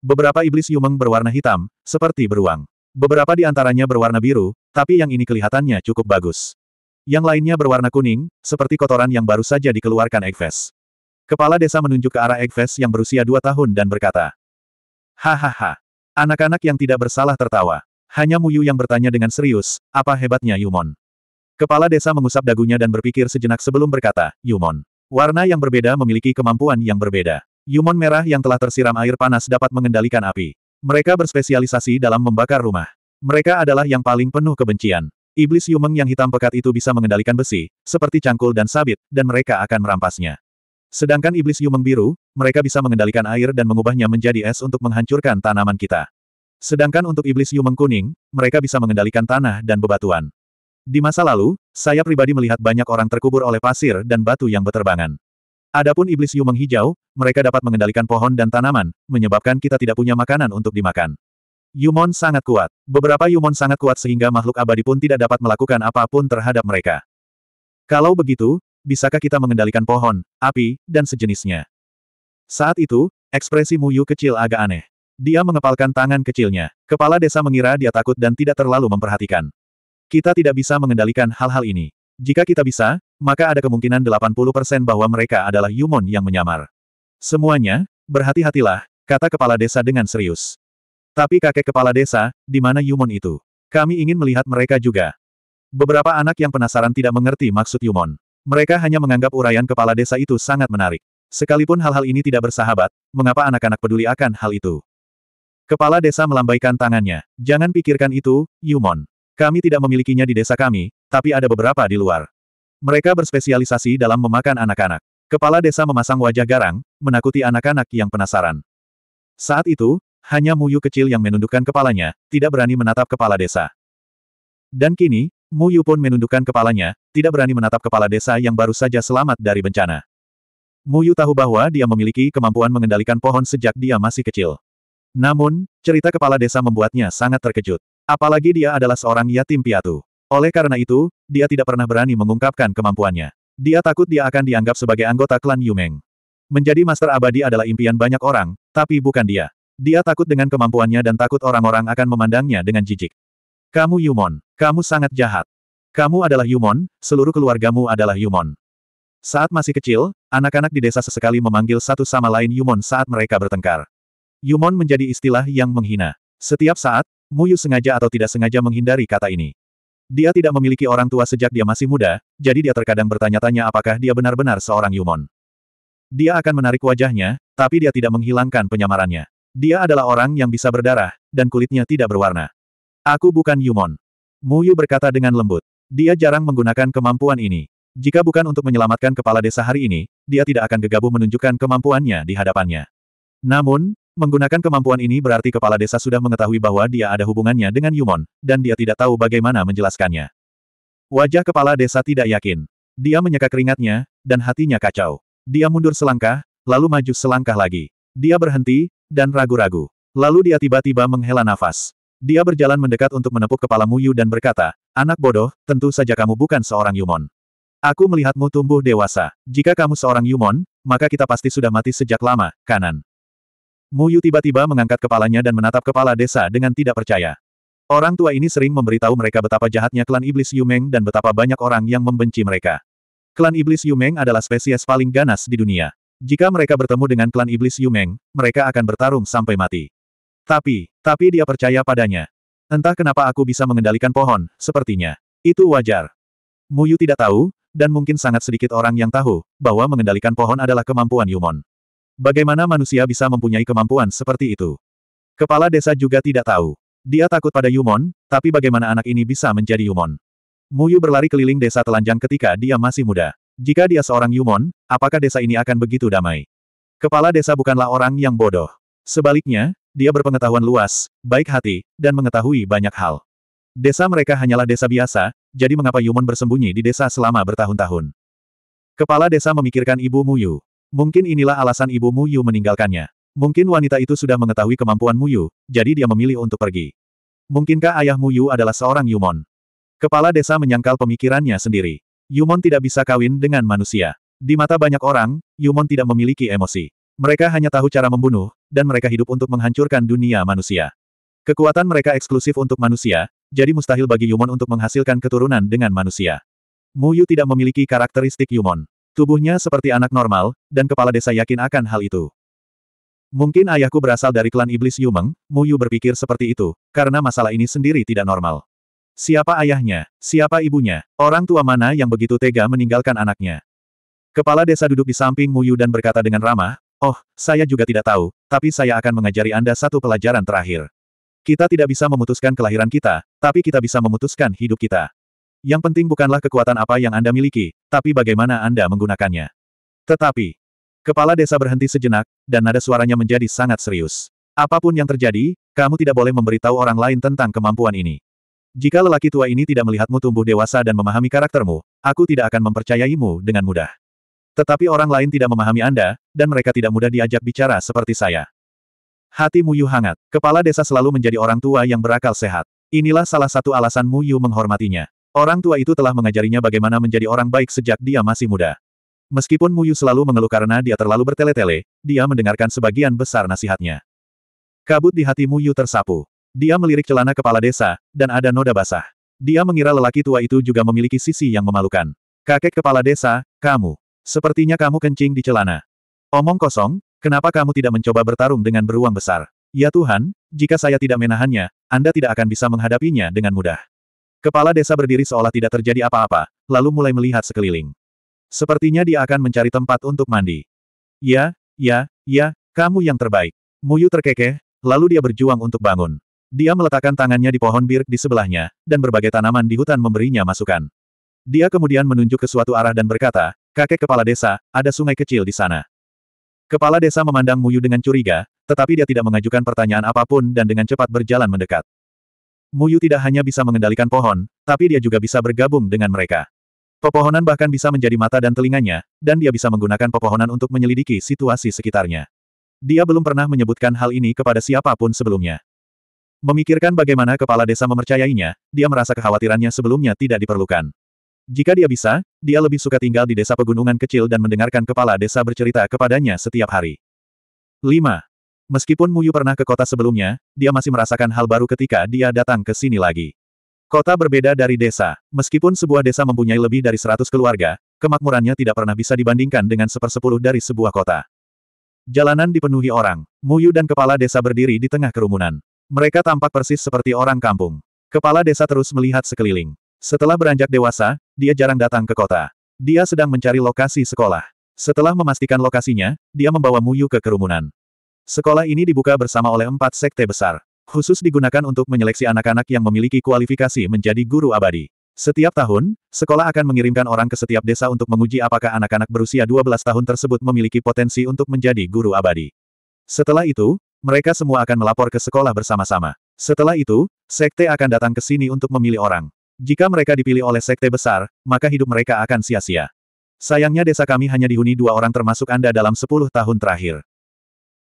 Beberapa iblis Yumeng berwarna hitam, seperti beruang. Beberapa di antaranya berwarna biru, tapi yang ini kelihatannya cukup bagus. Yang lainnya berwarna kuning, seperti kotoran yang baru saja dikeluarkan Eggfest. Kepala desa menunjuk ke arah Eggfest yang berusia dua tahun dan berkata, Hahaha, anak-anak yang tidak bersalah tertawa. Hanya Muyu yang bertanya dengan serius, apa hebatnya Yumon? Kepala desa mengusap dagunya dan berpikir sejenak sebelum berkata, Yumon. Warna yang berbeda memiliki kemampuan yang berbeda. Yumon merah yang telah tersiram air panas dapat mengendalikan api. Mereka berspesialisasi dalam membakar rumah. Mereka adalah yang paling penuh kebencian. Iblis Yumeng yang hitam pekat itu bisa mengendalikan besi, seperti cangkul dan sabit, dan mereka akan merampasnya. Sedangkan iblis Yumeng biru, mereka bisa mengendalikan air dan mengubahnya menjadi es untuk menghancurkan tanaman kita. Sedangkan untuk iblis Yu Mengkuning, mereka bisa mengendalikan tanah dan bebatuan. Di masa lalu, saya pribadi melihat banyak orang terkubur oleh pasir dan batu yang beterbangan. Adapun iblis Yu menghijau, mereka dapat mengendalikan pohon dan tanaman, menyebabkan kita tidak punya makanan untuk dimakan. Yumon sangat kuat. Beberapa Yumon sangat kuat sehingga makhluk abadi pun tidak dapat melakukan apapun terhadap mereka. Kalau begitu, bisakah kita mengendalikan pohon, api, dan sejenisnya? Saat itu, ekspresi Muyu kecil agak aneh. Dia mengepalkan tangan kecilnya. Kepala desa mengira dia takut dan tidak terlalu memperhatikan. Kita tidak bisa mengendalikan hal-hal ini. Jika kita bisa, maka ada kemungkinan 80% bahwa mereka adalah Yumon yang menyamar. Semuanya, berhati-hatilah, kata kepala desa dengan serius. Tapi kakek kepala desa, di mana Yumon itu? Kami ingin melihat mereka juga. Beberapa anak yang penasaran tidak mengerti maksud Yumon. Mereka hanya menganggap uraian kepala desa itu sangat menarik. Sekalipun hal-hal ini tidak bersahabat, mengapa anak-anak peduli akan hal itu? Kepala desa melambaikan tangannya. Jangan pikirkan itu, Yumon. Kami tidak memilikinya di desa kami, tapi ada beberapa di luar. Mereka berspesialisasi dalam memakan anak-anak. Kepala desa memasang wajah garang, menakuti anak-anak yang penasaran. Saat itu, hanya Muyu kecil yang menundukkan kepalanya, tidak berani menatap kepala desa. Dan kini, Muyu pun menundukkan kepalanya, tidak berani menatap kepala desa yang baru saja selamat dari bencana. Muyu tahu bahwa dia memiliki kemampuan mengendalikan pohon sejak dia masih kecil. Namun, cerita kepala desa membuatnya sangat terkejut. Apalagi dia adalah seorang yatim piatu. Oleh karena itu, dia tidak pernah berani mengungkapkan kemampuannya. Dia takut dia akan dianggap sebagai anggota klan Yumeng. Menjadi master abadi adalah impian banyak orang, tapi bukan dia. Dia takut dengan kemampuannya dan takut orang-orang akan memandangnya dengan jijik. Kamu Yumon, kamu sangat jahat. Kamu adalah Yumon, seluruh keluargamu adalah Yumon. Saat masih kecil, anak-anak di desa sesekali memanggil satu sama lain Yumon saat mereka bertengkar. Yumon menjadi istilah yang menghina. Setiap saat, Muyu sengaja atau tidak sengaja menghindari kata ini. Dia tidak memiliki orang tua sejak dia masih muda, jadi dia terkadang bertanya-tanya apakah dia benar-benar seorang Yumon. Dia akan menarik wajahnya, tapi dia tidak menghilangkan penyamarannya. Dia adalah orang yang bisa berdarah, dan kulitnya tidak berwarna. Aku bukan Yumon. Muyu berkata dengan lembut. Dia jarang menggunakan kemampuan ini. Jika bukan untuk menyelamatkan kepala desa hari ini, dia tidak akan gegabah menunjukkan kemampuannya di hadapannya. Namun, Menggunakan kemampuan ini berarti kepala desa sudah mengetahui bahwa dia ada hubungannya dengan Yumon, dan dia tidak tahu bagaimana menjelaskannya. Wajah kepala desa tidak yakin. Dia menyeka keringatnya, dan hatinya kacau. Dia mundur selangkah, lalu maju selangkah lagi. Dia berhenti, dan ragu-ragu. Lalu dia tiba-tiba menghela nafas. Dia berjalan mendekat untuk menepuk kepala Muyu dan berkata, Anak bodoh, tentu saja kamu bukan seorang Yumon. Aku melihatmu tumbuh dewasa. Jika kamu seorang Yumon, maka kita pasti sudah mati sejak lama, kanan. Muyu tiba-tiba mengangkat kepalanya dan menatap kepala desa dengan tidak percaya. Orang tua ini sering memberitahu mereka betapa jahatnya klan iblis Yumeng dan betapa banyak orang yang membenci mereka. Klan iblis Yumeng adalah spesies paling ganas di dunia. Jika mereka bertemu dengan klan iblis Yumeng, mereka akan bertarung sampai mati. Tapi, tapi dia percaya padanya. Entah kenapa aku bisa mengendalikan pohon, sepertinya. Itu wajar. Muyu tidak tahu, dan mungkin sangat sedikit orang yang tahu, bahwa mengendalikan pohon adalah kemampuan Yumon. Bagaimana manusia bisa mempunyai kemampuan seperti itu? Kepala desa juga tidak tahu. Dia takut pada Yumon, tapi bagaimana anak ini bisa menjadi Yumon? Muyu berlari keliling desa telanjang ketika dia masih muda. Jika dia seorang Yumon, apakah desa ini akan begitu damai? Kepala desa bukanlah orang yang bodoh. Sebaliknya, dia berpengetahuan luas, baik hati, dan mengetahui banyak hal. Desa mereka hanyalah desa biasa, jadi mengapa Yumon bersembunyi di desa selama bertahun-tahun? Kepala desa memikirkan ibu Muyu. Mungkin inilah alasan ibu Mu Yu meninggalkannya. Mungkin wanita itu sudah mengetahui kemampuan Mu Yu, jadi dia memilih untuk pergi. Mungkinkah ayah Mu Yu adalah seorang Yumon? Kepala desa menyangkal pemikirannya sendiri. Yumon tidak bisa kawin dengan manusia. Di mata banyak orang, Yumon tidak memiliki emosi. Mereka hanya tahu cara membunuh, dan mereka hidup untuk menghancurkan dunia manusia. Kekuatan mereka eksklusif untuk manusia, jadi mustahil bagi Yumon untuk menghasilkan keturunan dengan manusia. Mu Yu tidak memiliki karakteristik Yumon. Tubuhnya seperti anak normal, dan kepala desa yakin akan hal itu. Mungkin ayahku berasal dari klan iblis Yumeng, Muyu berpikir seperti itu, karena masalah ini sendiri tidak normal. Siapa ayahnya? Siapa ibunya? Orang tua mana yang begitu tega meninggalkan anaknya? Kepala desa duduk di samping Muyu dan berkata dengan ramah, Oh, saya juga tidak tahu, tapi saya akan mengajari Anda satu pelajaran terakhir. Kita tidak bisa memutuskan kelahiran kita, tapi kita bisa memutuskan hidup kita yang penting bukanlah kekuatan apa yang Anda miliki, tapi bagaimana Anda menggunakannya. Tetapi, kepala desa berhenti sejenak, dan nada suaranya menjadi sangat serius. Apapun yang terjadi, kamu tidak boleh memberitahu orang lain tentang kemampuan ini. Jika lelaki tua ini tidak melihatmu tumbuh dewasa dan memahami karaktermu, aku tidak akan mempercayaimu dengan mudah. Tetapi orang lain tidak memahami Anda, dan mereka tidak mudah diajak bicara seperti saya. Hati Muyu hangat. Kepala desa selalu menjadi orang tua yang berakal sehat. Inilah salah satu alasan Muyu menghormatinya. Orang tua itu telah mengajarinya bagaimana menjadi orang baik sejak dia masih muda. Meskipun Muyu selalu mengeluh karena dia terlalu bertele-tele, dia mendengarkan sebagian besar nasihatnya. Kabut di hati Muyu tersapu. Dia melirik celana kepala desa, dan ada noda basah. Dia mengira lelaki tua itu juga memiliki sisi yang memalukan. Kakek kepala desa, kamu. Sepertinya kamu kencing di celana. Omong kosong, kenapa kamu tidak mencoba bertarung dengan beruang besar? Ya Tuhan, jika saya tidak menahannya, Anda tidak akan bisa menghadapinya dengan mudah. Kepala desa berdiri seolah tidak terjadi apa-apa, lalu mulai melihat sekeliling. Sepertinya dia akan mencari tempat untuk mandi. Ya, ya, ya, kamu yang terbaik. Muyu terkekeh, lalu dia berjuang untuk bangun. Dia meletakkan tangannya di pohon birk di sebelahnya, dan berbagai tanaman di hutan memberinya masukan. Dia kemudian menunjuk ke suatu arah dan berkata, kakek kepala desa, ada sungai kecil di sana. Kepala desa memandang Muyu dengan curiga, tetapi dia tidak mengajukan pertanyaan apapun dan dengan cepat berjalan mendekat. Muyu tidak hanya bisa mengendalikan pohon, tapi dia juga bisa bergabung dengan mereka. Pepohonan bahkan bisa menjadi mata dan telinganya, dan dia bisa menggunakan pepohonan untuk menyelidiki situasi sekitarnya. Dia belum pernah menyebutkan hal ini kepada siapapun sebelumnya. Memikirkan bagaimana kepala desa memercayainya, dia merasa kekhawatirannya sebelumnya tidak diperlukan. Jika dia bisa, dia lebih suka tinggal di desa pegunungan kecil dan mendengarkan kepala desa bercerita kepadanya setiap hari. 5. Meskipun Muyu pernah ke kota sebelumnya, dia masih merasakan hal baru ketika dia datang ke sini lagi. Kota berbeda dari desa. Meskipun sebuah desa mempunyai lebih dari 100 keluarga, kemakmurannya tidak pernah bisa dibandingkan dengan sepersepuluh dari sebuah kota. Jalanan dipenuhi orang. Muyu dan kepala desa berdiri di tengah kerumunan. Mereka tampak persis seperti orang kampung. Kepala desa terus melihat sekeliling. Setelah beranjak dewasa, dia jarang datang ke kota. Dia sedang mencari lokasi sekolah. Setelah memastikan lokasinya, dia membawa Muyu ke kerumunan. Sekolah ini dibuka bersama oleh empat sekte besar. Khusus digunakan untuk menyeleksi anak-anak yang memiliki kualifikasi menjadi guru abadi. Setiap tahun, sekolah akan mengirimkan orang ke setiap desa untuk menguji apakah anak-anak berusia 12 tahun tersebut memiliki potensi untuk menjadi guru abadi. Setelah itu, mereka semua akan melapor ke sekolah bersama-sama. Setelah itu, sekte akan datang ke sini untuk memilih orang. Jika mereka dipilih oleh sekte besar, maka hidup mereka akan sia-sia. Sayangnya desa kami hanya dihuni dua orang termasuk Anda dalam 10 tahun terakhir.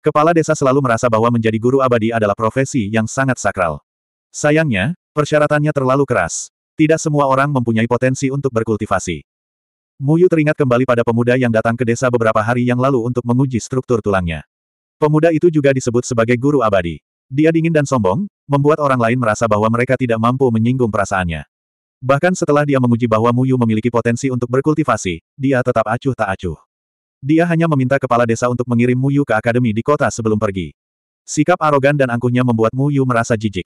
Kepala desa selalu merasa bahwa menjadi guru abadi adalah profesi yang sangat sakral. Sayangnya, persyaratannya terlalu keras. Tidak semua orang mempunyai potensi untuk berkultivasi. Muyu teringat kembali pada pemuda yang datang ke desa beberapa hari yang lalu untuk menguji struktur tulangnya. Pemuda itu juga disebut sebagai guru abadi. Dia dingin dan sombong, membuat orang lain merasa bahwa mereka tidak mampu menyinggung perasaannya. Bahkan setelah dia menguji bahwa Muyu memiliki potensi untuk berkultivasi, dia tetap acuh tak acuh. Dia hanya meminta kepala desa untuk mengirim Muyu ke akademi di kota sebelum pergi. Sikap arogan dan angkuhnya membuat Muyu merasa jijik.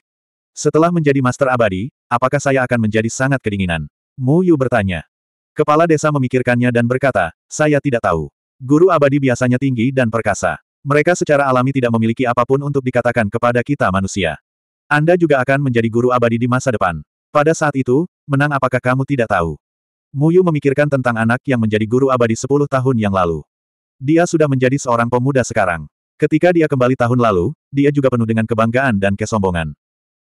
Setelah menjadi master abadi, apakah saya akan menjadi sangat kedinginan? Mu Muyu bertanya. Kepala desa memikirkannya dan berkata, saya tidak tahu. Guru abadi biasanya tinggi dan perkasa. Mereka secara alami tidak memiliki apapun untuk dikatakan kepada kita manusia. Anda juga akan menjadi guru abadi di masa depan. Pada saat itu, menang apakah kamu tidak tahu? Muyu memikirkan tentang anak yang menjadi guru abadi 10 tahun yang lalu. Dia sudah menjadi seorang pemuda sekarang. Ketika dia kembali tahun lalu, dia juga penuh dengan kebanggaan dan kesombongan.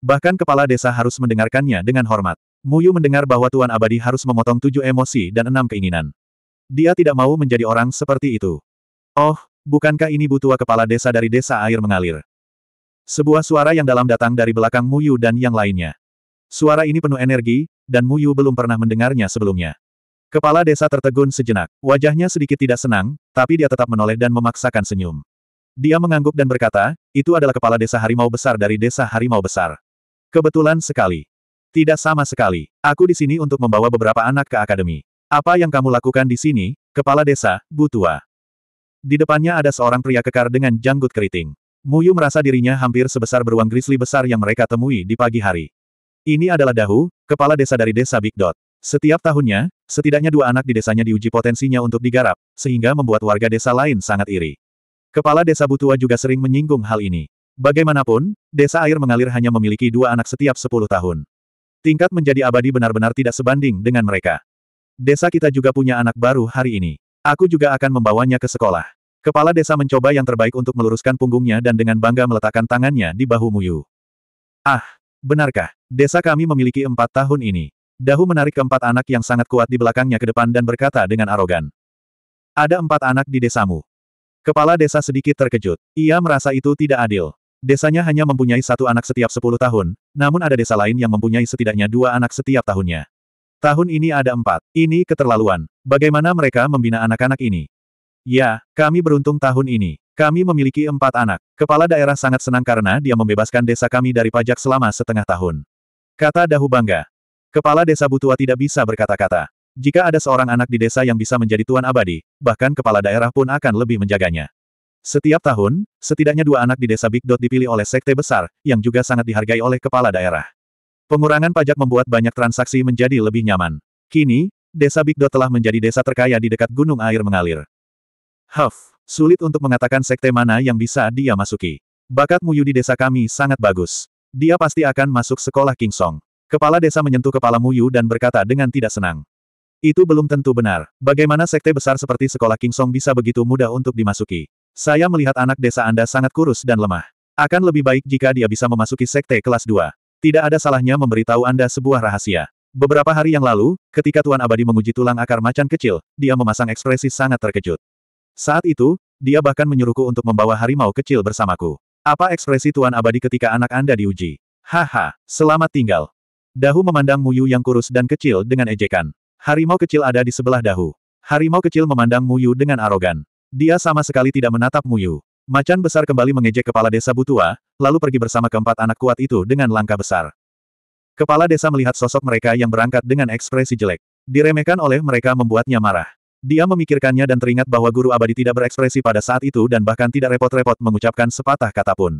Bahkan kepala desa harus mendengarkannya dengan hormat. Muyu mendengar bahwa Tuan Abadi harus memotong tujuh emosi dan enam keinginan. Dia tidak mau menjadi orang seperti itu. Oh, bukankah ini butua kepala desa dari desa air mengalir? Sebuah suara yang dalam datang dari belakang Muyu dan yang lainnya. Suara ini penuh energi, dan Muyu belum pernah mendengarnya sebelumnya. Kepala desa tertegun sejenak, wajahnya sedikit tidak senang, tapi dia tetap menoleh dan memaksakan senyum. Dia mengangguk dan berkata, itu adalah kepala desa harimau besar dari desa harimau besar. Kebetulan sekali. Tidak sama sekali. Aku di sini untuk membawa beberapa anak ke akademi. Apa yang kamu lakukan di sini, kepala desa, Butua? Di depannya ada seorang pria kekar dengan janggut keriting. Muyu merasa dirinya hampir sebesar beruang grizzly besar yang mereka temui di pagi hari. Ini adalah Dahu, kepala desa dari desa Big Dot. Setiap tahunnya, setidaknya dua anak di desanya diuji potensinya untuk digarap, sehingga membuat warga desa lain sangat iri. Kepala desa Butua juga sering menyinggung hal ini. Bagaimanapun, desa air mengalir hanya memiliki dua anak setiap sepuluh tahun. Tingkat menjadi abadi benar-benar tidak sebanding dengan mereka. Desa kita juga punya anak baru hari ini. Aku juga akan membawanya ke sekolah. Kepala desa mencoba yang terbaik untuk meluruskan punggungnya dan dengan bangga meletakkan tangannya di bahu Muyu. Ah, benarkah? Desa kami memiliki empat tahun ini. Dahu menarik keempat anak yang sangat kuat di belakangnya ke depan dan berkata dengan arogan. Ada empat anak di desamu. Kepala desa sedikit terkejut. Ia merasa itu tidak adil. Desanya hanya mempunyai satu anak setiap sepuluh tahun, namun ada desa lain yang mempunyai setidaknya dua anak setiap tahunnya. Tahun ini ada empat. Ini keterlaluan. Bagaimana mereka membina anak-anak ini? Ya, kami beruntung tahun ini. Kami memiliki empat anak. Kepala daerah sangat senang karena dia membebaskan desa kami dari pajak selama setengah tahun. Kata Dahu bangga. Kepala desa Butua tidak bisa berkata-kata. Jika ada seorang anak di desa yang bisa menjadi tuan abadi, bahkan kepala daerah pun akan lebih menjaganya. Setiap tahun, setidaknya dua anak di desa Big Dot dipilih oleh sekte besar, yang juga sangat dihargai oleh kepala daerah. Pengurangan pajak membuat banyak transaksi menjadi lebih nyaman. Kini, desa Big Dot telah menjadi desa terkaya di dekat gunung air mengalir. Huff, sulit untuk mengatakan sekte mana yang bisa dia masuki. Bakat Muyu di desa kami sangat bagus. Dia pasti akan masuk sekolah King Song. Kepala desa menyentuh kepala Muyu dan berkata dengan tidak senang. Itu belum tentu benar. Bagaimana sekte besar seperti sekolah King Song bisa begitu mudah untuk dimasuki? Saya melihat anak desa Anda sangat kurus dan lemah. Akan lebih baik jika dia bisa memasuki sekte kelas 2. Tidak ada salahnya memberitahu Anda sebuah rahasia. Beberapa hari yang lalu, ketika Tuan Abadi menguji tulang akar macan kecil, dia memasang ekspresi sangat terkejut. Saat itu, dia bahkan menyuruhku untuk membawa harimau kecil bersamaku. Apa ekspresi Tuan Abadi ketika anak Anda diuji? Haha, selamat tinggal. Dahu memandang Muyu yang kurus dan kecil dengan ejekan. Harimau kecil ada di sebelah Dahu. Harimau kecil memandang Muyu dengan arogan. Dia sama sekali tidak menatap Muyu. Macan besar kembali mengejek kepala desa Butua, lalu pergi bersama keempat anak kuat itu dengan langkah besar. Kepala desa melihat sosok mereka yang berangkat dengan ekspresi jelek. Diremehkan oleh mereka membuatnya marah. Dia memikirkannya dan teringat bahwa guru abadi tidak berekspresi pada saat itu dan bahkan tidak repot-repot mengucapkan sepatah kata pun.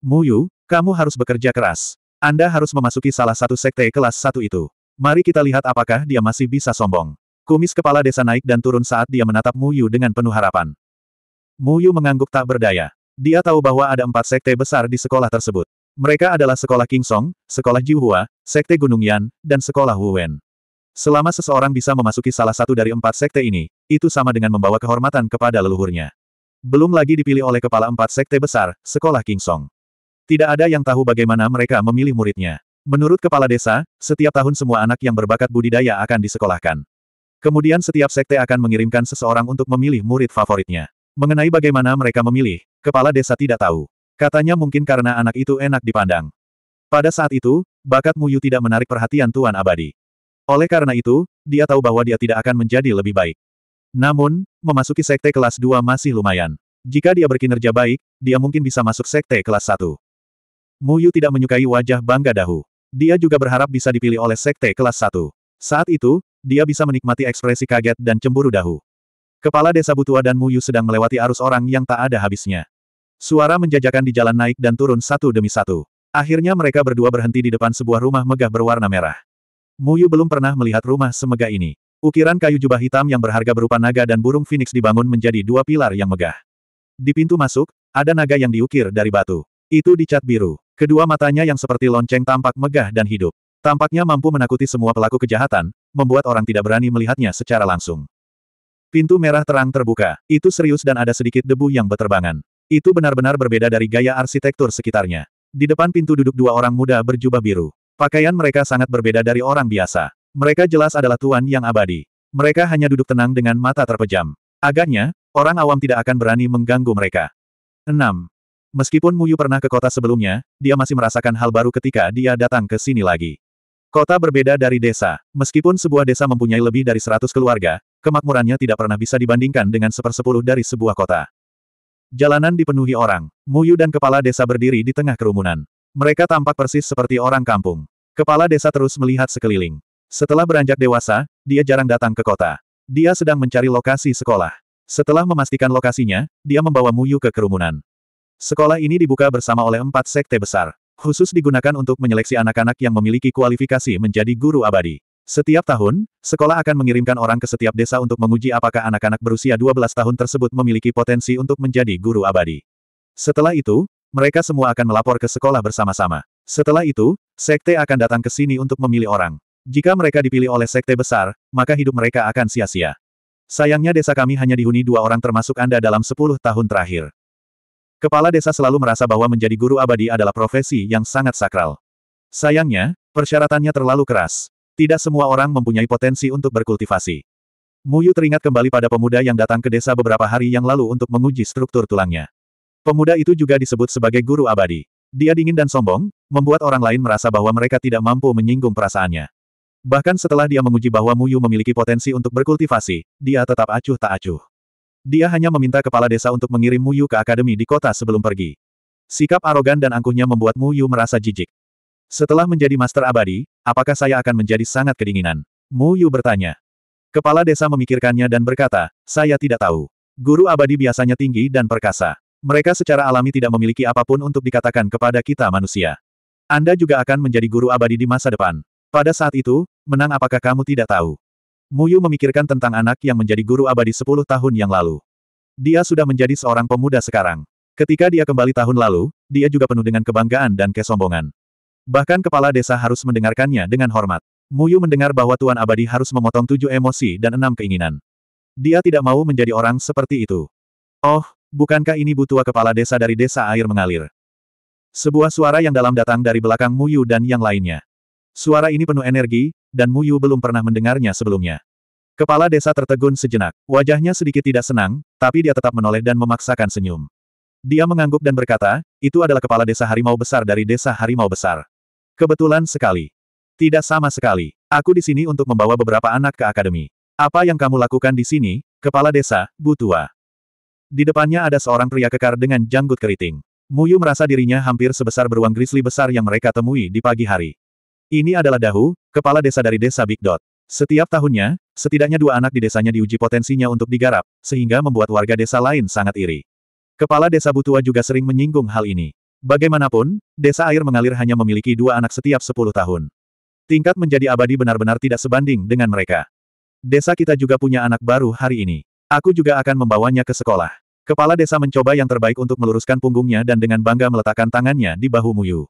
Muyu, kamu harus bekerja keras. Anda harus memasuki salah satu sekte kelas satu itu. Mari kita lihat apakah dia masih bisa sombong. Kumis kepala desa naik dan turun saat dia menatap Muyu dengan penuh harapan. Muyu mengangguk tak berdaya. Dia tahu bahwa ada empat sekte besar di sekolah tersebut. Mereka adalah Sekolah King Song, Sekolah Jiuhua, Sekte Gunung Yan, dan Sekolah Wen. Selama seseorang bisa memasuki salah satu dari empat sekte ini, itu sama dengan membawa kehormatan kepada leluhurnya. Belum lagi dipilih oleh kepala empat sekte besar, sekolah King Song. Tidak ada yang tahu bagaimana mereka memilih muridnya. Menurut kepala desa, setiap tahun semua anak yang berbakat budidaya akan disekolahkan. Kemudian setiap sekte akan mengirimkan seseorang untuk memilih murid favoritnya. Mengenai bagaimana mereka memilih, kepala desa tidak tahu. Katanya mungkin karena anak itu enak dipandang. Pada saat itu, bakat Muyu tidak menarik perhatian Tuan Abadi. Oleh karena itu, dia tahu bahwa dia tidak akan menjadi lebih baik. Namun, memasuki sekte kelas 2 masih lumayan. Jika dia berkinerja baik, dia mungkin bisa masuk sekte kelas 1. Muyu tidak menyukai wajah bangga Dahu. Dia juga berharap bisa dipilih oleh sekte kelas 1. Saat itu, dia bisa menikmati ekspresi kaget dan cemburu Dahu. Kepala desa Butua dan Muyu sedang melewati arus orang yang tak ada habisnya. Suara menjajakan di jalan naik dan turun satu demi satu. Akhirnya mereka berdua berhenti di depan sebuah rumah megah berwarna merah. Muyu belum pernah melihat rumah semegah ini. Ukiran kayu jubah hitam yang berharga berupa naga dan burung phoenix dibangun menjadi dua pilar yang megah. Di pintu masuk, ada naga yang diukir dari batu. Itu dicat biru. Kedua matanya yang seperti lonceng tampak megah dan hidup. Tampaknya mampu menakuti semua pelaku kejahatan, membuat orang tidak berani melihatnya secara langsung. Pintu merah terang terbuka. Itu serius dan ada sedikit debu yang berterbangan. Itu benar-benar berbeda dari gaya arsitektur sekitarnya. Di depan pintu duduk dua orang muda berjubah biru. Pakaian mereka sangat berbeda dari orang biasa. Mereka jelas adalah tuan yang abadi. Mereka hanya duduk tenang dengan mata terpejam. Agaknya, orang awam tidak akan berani mengganggu mereka. 6. Meskipun Muyu pernah ke kota sebelumnya, dia masih merasakan hal baru ketika dia datang ke sini lagi. Kota berbeda dari desa. Meskipun sebuah desa mempunyai lebih dari 100 keluarga, kemakmurannya tidak pernah bisa dibandingkan dengan sepersepuluh dari sebuah kota. Jalanan dipenuhi orang. Muyu dan kepala desa berdiri di tengah kerumunan. Mereka tampak persis seperti orang kampung. Kepala desa terus melihat sekeliling. Setelah beranjak dewasa, dia jarang datang ke kota. Dia sedang mencari lokasi sekolah. Setelah memastikan lokasinya, dia membawa Muyu ke kerumunan. Sekolah ini dibuka bersama oleh empat sekte besar. Khusus digunakan untuk menyeleksi anak-anak yang memiliki kualifikasi menjadi guru abadi. Setiap tahun, sekolah akan mengirimkan orang ke setiap desa untuk menguji apakah anak-anak berusia 12 tahun tersebut memiliki potensi untuk menjadi guru abadi. Setelah itu, mereka semua akan melapor ke sekolah bersama-sama. Setelah itu, sekte akan datang ke sini untuk memilih orang. Jika mereka dipilih oleh sekte besar, maka hidup mereka akan sia-sia. Sayangnya desa kami hanya dihuni dua orang termasuk Anda dalam sepuluh tahun terakhir. Kepala desa selalu merasa bahwa menjadi guru abadi adalah profesi yang sangat sakral. Sayangnya, persyaratannya terlalu keras. Tidak semua orang mempunyai potensi untuk berkultivasi. Muyu teringat kembali pada pemuda yang datang ke desa beberapa hari yang lalu untuk menguji struktur tulangnya. Pemuda itu juga disebut sebagai guru abadi. Dia dingin dan sombong, membuat orang lain merasa bahwa mereka tidak mampu menyinggung perasaannya. Bahkan setelah dia menguji bahwa Muyu memiliki potensi untuk berkultivasi, dia tetap acuh tak acuh. Dia hanya meminta kepala desa untuk mengirim Muyu ke akademi di kota sebelum pergi. Sikap arogan dan angkuhnya membuat Muyu merasa jijik. Setelah menjadi master abadi, apakah saya akan menjadi sangat kedinginan? Muyu bertanya. Kepala desa memikirkannya dan berkata, saya tidak tahu. Guru abadi biasanya tinggi dan perkasa. Mereka secara alami tidak memiliki apapun untuk dikatakan kepada kita manusia. Anda juga akan menjadi guru abadi di masa depan. Pada saat itu, menang apakah kamu tidak tahu? Muyu memikirkan tentang anak yang menjadi guru abadi 10 tahun yang lalu. Dia sudah menjadi seorang pemuda sekarang. Ketika dia kembali tahun lalu, dia juga penuh dengan kebanggaan dan kesombongan. Bahkan kepala desa harus mendengarkannya dengan hormat. Muyu mendengar bahwa Tuan Abadi harus memotong tujuh emosi dan enam keinginan. Dia tidak mau menjadi orang seperti itu. Oh, Bukankah ini butua kepala desa dari desa air mengalir? Sebuah suara yang dalam datang dari belakang Muyu dan yang lainnya. Suara ini penuh energi, dan Muyu belum pernah mendengarnya sebelumnya. Kepala desa tertegun sejenak, wajahnya sedikit tidak senang, tapi dia tetap menoleh dan memaksakan senyum. Dia mengangguk dan berkata, itu adalah kepala desa harimau besar dari desa harimau besar. Kebetulan sekali. Tidak sama sekali. Aku di sini untuk membawa beberapa anak ke akademi. Apa yang kamu lakukan di sini, kepala desa, Butua? Di depannya ada seorang pria kekar dengan janggut keriting. Muyu merasa dirinya hampir sebesar beruang grizzly besar yang mereka temui di pagi hari. Ini adalah Dahu, kepala desa dari desa Big Dot. Setiap tahunnya, setidaknya dua anak di desanya diuji potensinya untuk digarap, sehingga membuat warga desa lain sangat iri. Kepala desa Butua juga sering menyinggung hal ini. Bagaimanapun, desa air mengalir hanya memiliki dua anak setiap sepuluh tahun. Tingkat menjadi abadi benar-benar tidak sebanding dengan mereka. Desa kita juga punya anak baru hari ini. Aku juga akan membawanya ke sekolah. Kepala desa mencoba yang terbaik untuk meluruskan punggungnya dan dengan bangga meletakkan tangannya di bahu Muyu.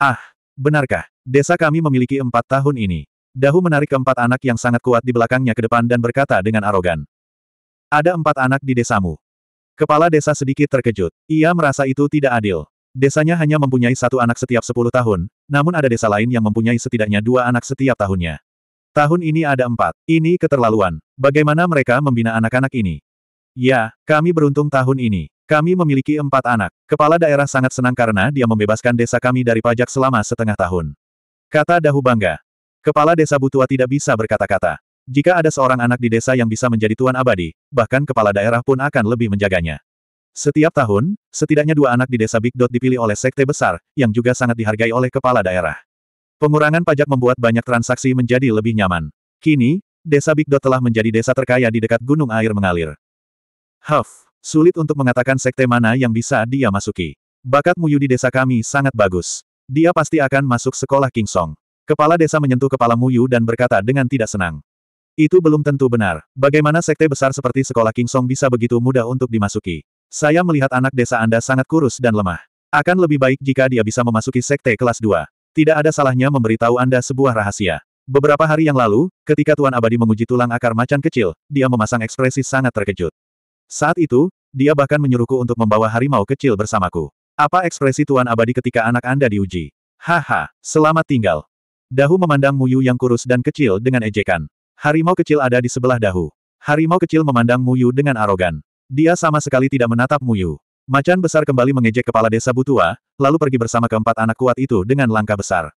Ah, benarkah? Desa kami memiliki empat tahun ini. Dahu menarik keempat anak yang sangat kuat di belakangnya ke depan dan berkata dengan arogan. Ada empat anak di desamu. Kepala desa sedikit terkejut. Ia merasa itu tidak adil. Desanya hanya mempunyai satu anak setiap sepuluh tahun, namun ada desa lain yang mempunyai setidaknya dua anak setiap tahunnya. Tahun ini ada empat. Ini keterlaluan. Bagaimana mereka membina anak-anak ini? Ya, kami beruntung tahun ini. Kami memiliki empat anak. Kepala daerah sangat senang karena dia membebaskan desa kami dari pajak selama setengah tahun. Kata Dahu bangga. Kepala desa Butua tidak bisa berkata-kata. Jika ada seorang anak di desa yang bisa menjadi tuan abadi, bahkan kepala daerah pun akan lebih menjaganya. Setiap tahun, setidaknya dua anak di desa Big Dot dipilih oleh sekte besar, yang juga sangat dihargai oleh kepala daerah. Pengurangan pajak membuat banyak transaksi menjadi lebih nyaman. Kini, desa Big Dot telah menjadi desa terkaya di dekat gunung air mengalir. Huff, sulit untuk mengatakan sekte mana yang bisa dia masuki. Bakat Muyu di desa kami sangat bagus. Dia pasti akan masuk sekolah King Song. Kepala desa menyentuh kepala Muyu dan berkata dengan tidak senang. Itu belum tentu benar. Bagaimana sekte besar seperti sekolah King Song bisa begitu mudah untuk dimasuki? Saya melihat anak desa Anda sangat kurus dan lemah. Akan lebih baik jika dia bisa memasuki sekte kelas 2. Tidak ada salahnya memberitahu Anda sebuah rahasia. Beberapa hari yang lalu, ketika Tuan Abadi menguji tulang akar macan kecil, dia memasang ekspresi sangat terkejut. Saat itu, dia bahkan menyuruhku untuk membawa harimau kecil bersamaku. Apa ekspresi Tuan Abadi ketika anak Anda diuji? Haha, selamat tinggal. Dahu memandang Muyu yang kurus dan kecil dengan ejekan. Harimau kecil ada di sebelah Dahu. Harimau kecil memandang Muyu dengan arogan. Dia sama sekali tidak menatap Muyu. Macan besar kembali mengejek kepala desa Butua, lalu pergi bersama keempat anak kuat itu dengan langkah besar.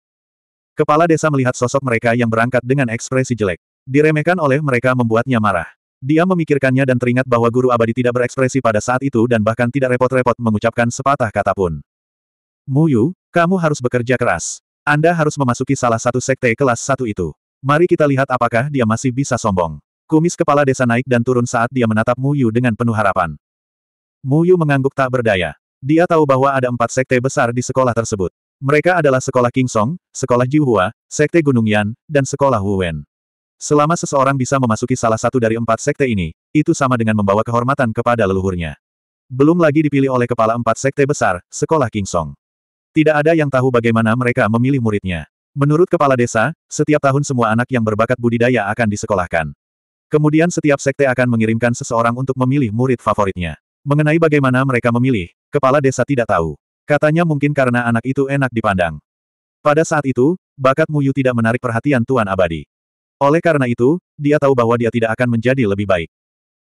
Kepala desa melihat sosok mereka yang berangkat dengan ekspresi jelek. Diremehkan oleh mereka membuatnya marah. Dia memikirkannya dan teringat bahwa guru abadi tidak berekspresi pada saat itu dan bahkan tidak repot-repot mengucapkan sepatah kata pun. Muyu, kamu harus bekerja keras. Anda harus memasuki salah satu sekte kelas satu itu. Mari kita lihat apakah dia masih bisa sombong. Kumis kepala desa naik dan turun saat dia menatap Muyu dengan penuh harapan. Muyu mengangguk tak berdaya. Dia tahu bahwa ada empat sekte besar di sekolah tersebut. Mereka adalah Sekolah King Song, Sekolah Jiuhua, Sekte Gunung Yan, dan Sekolah Huwen. Selama seseorang bisa memasuki salah satu dari empat sekte ini, itu sama dengan membawa kehormatan kepada leluhurnya. Belum lagi dipilih oleh kepala empat sekte besar, Sekolah King Song. Tidak ada yang tahu bagaimana mereka memilih muridnya. Menurut kepala desa, setiap tahun semua anak yang berbakat budidaya akan disekolahkan. Kemudian setiap sekte akan mengirimkan seseorang untuk memilih murid favoritnya. Mengenai bagaimana mereka memilih, kepala desa tidak tahu. Katanya mungkin karena anak itu enak dipandang. Pada saat itu, bakat Muyu tidak menarik perhatian Tuan Abadi. Oleh karena itu, dia tahu bahwa dia tidak akan menjadi lebih baik.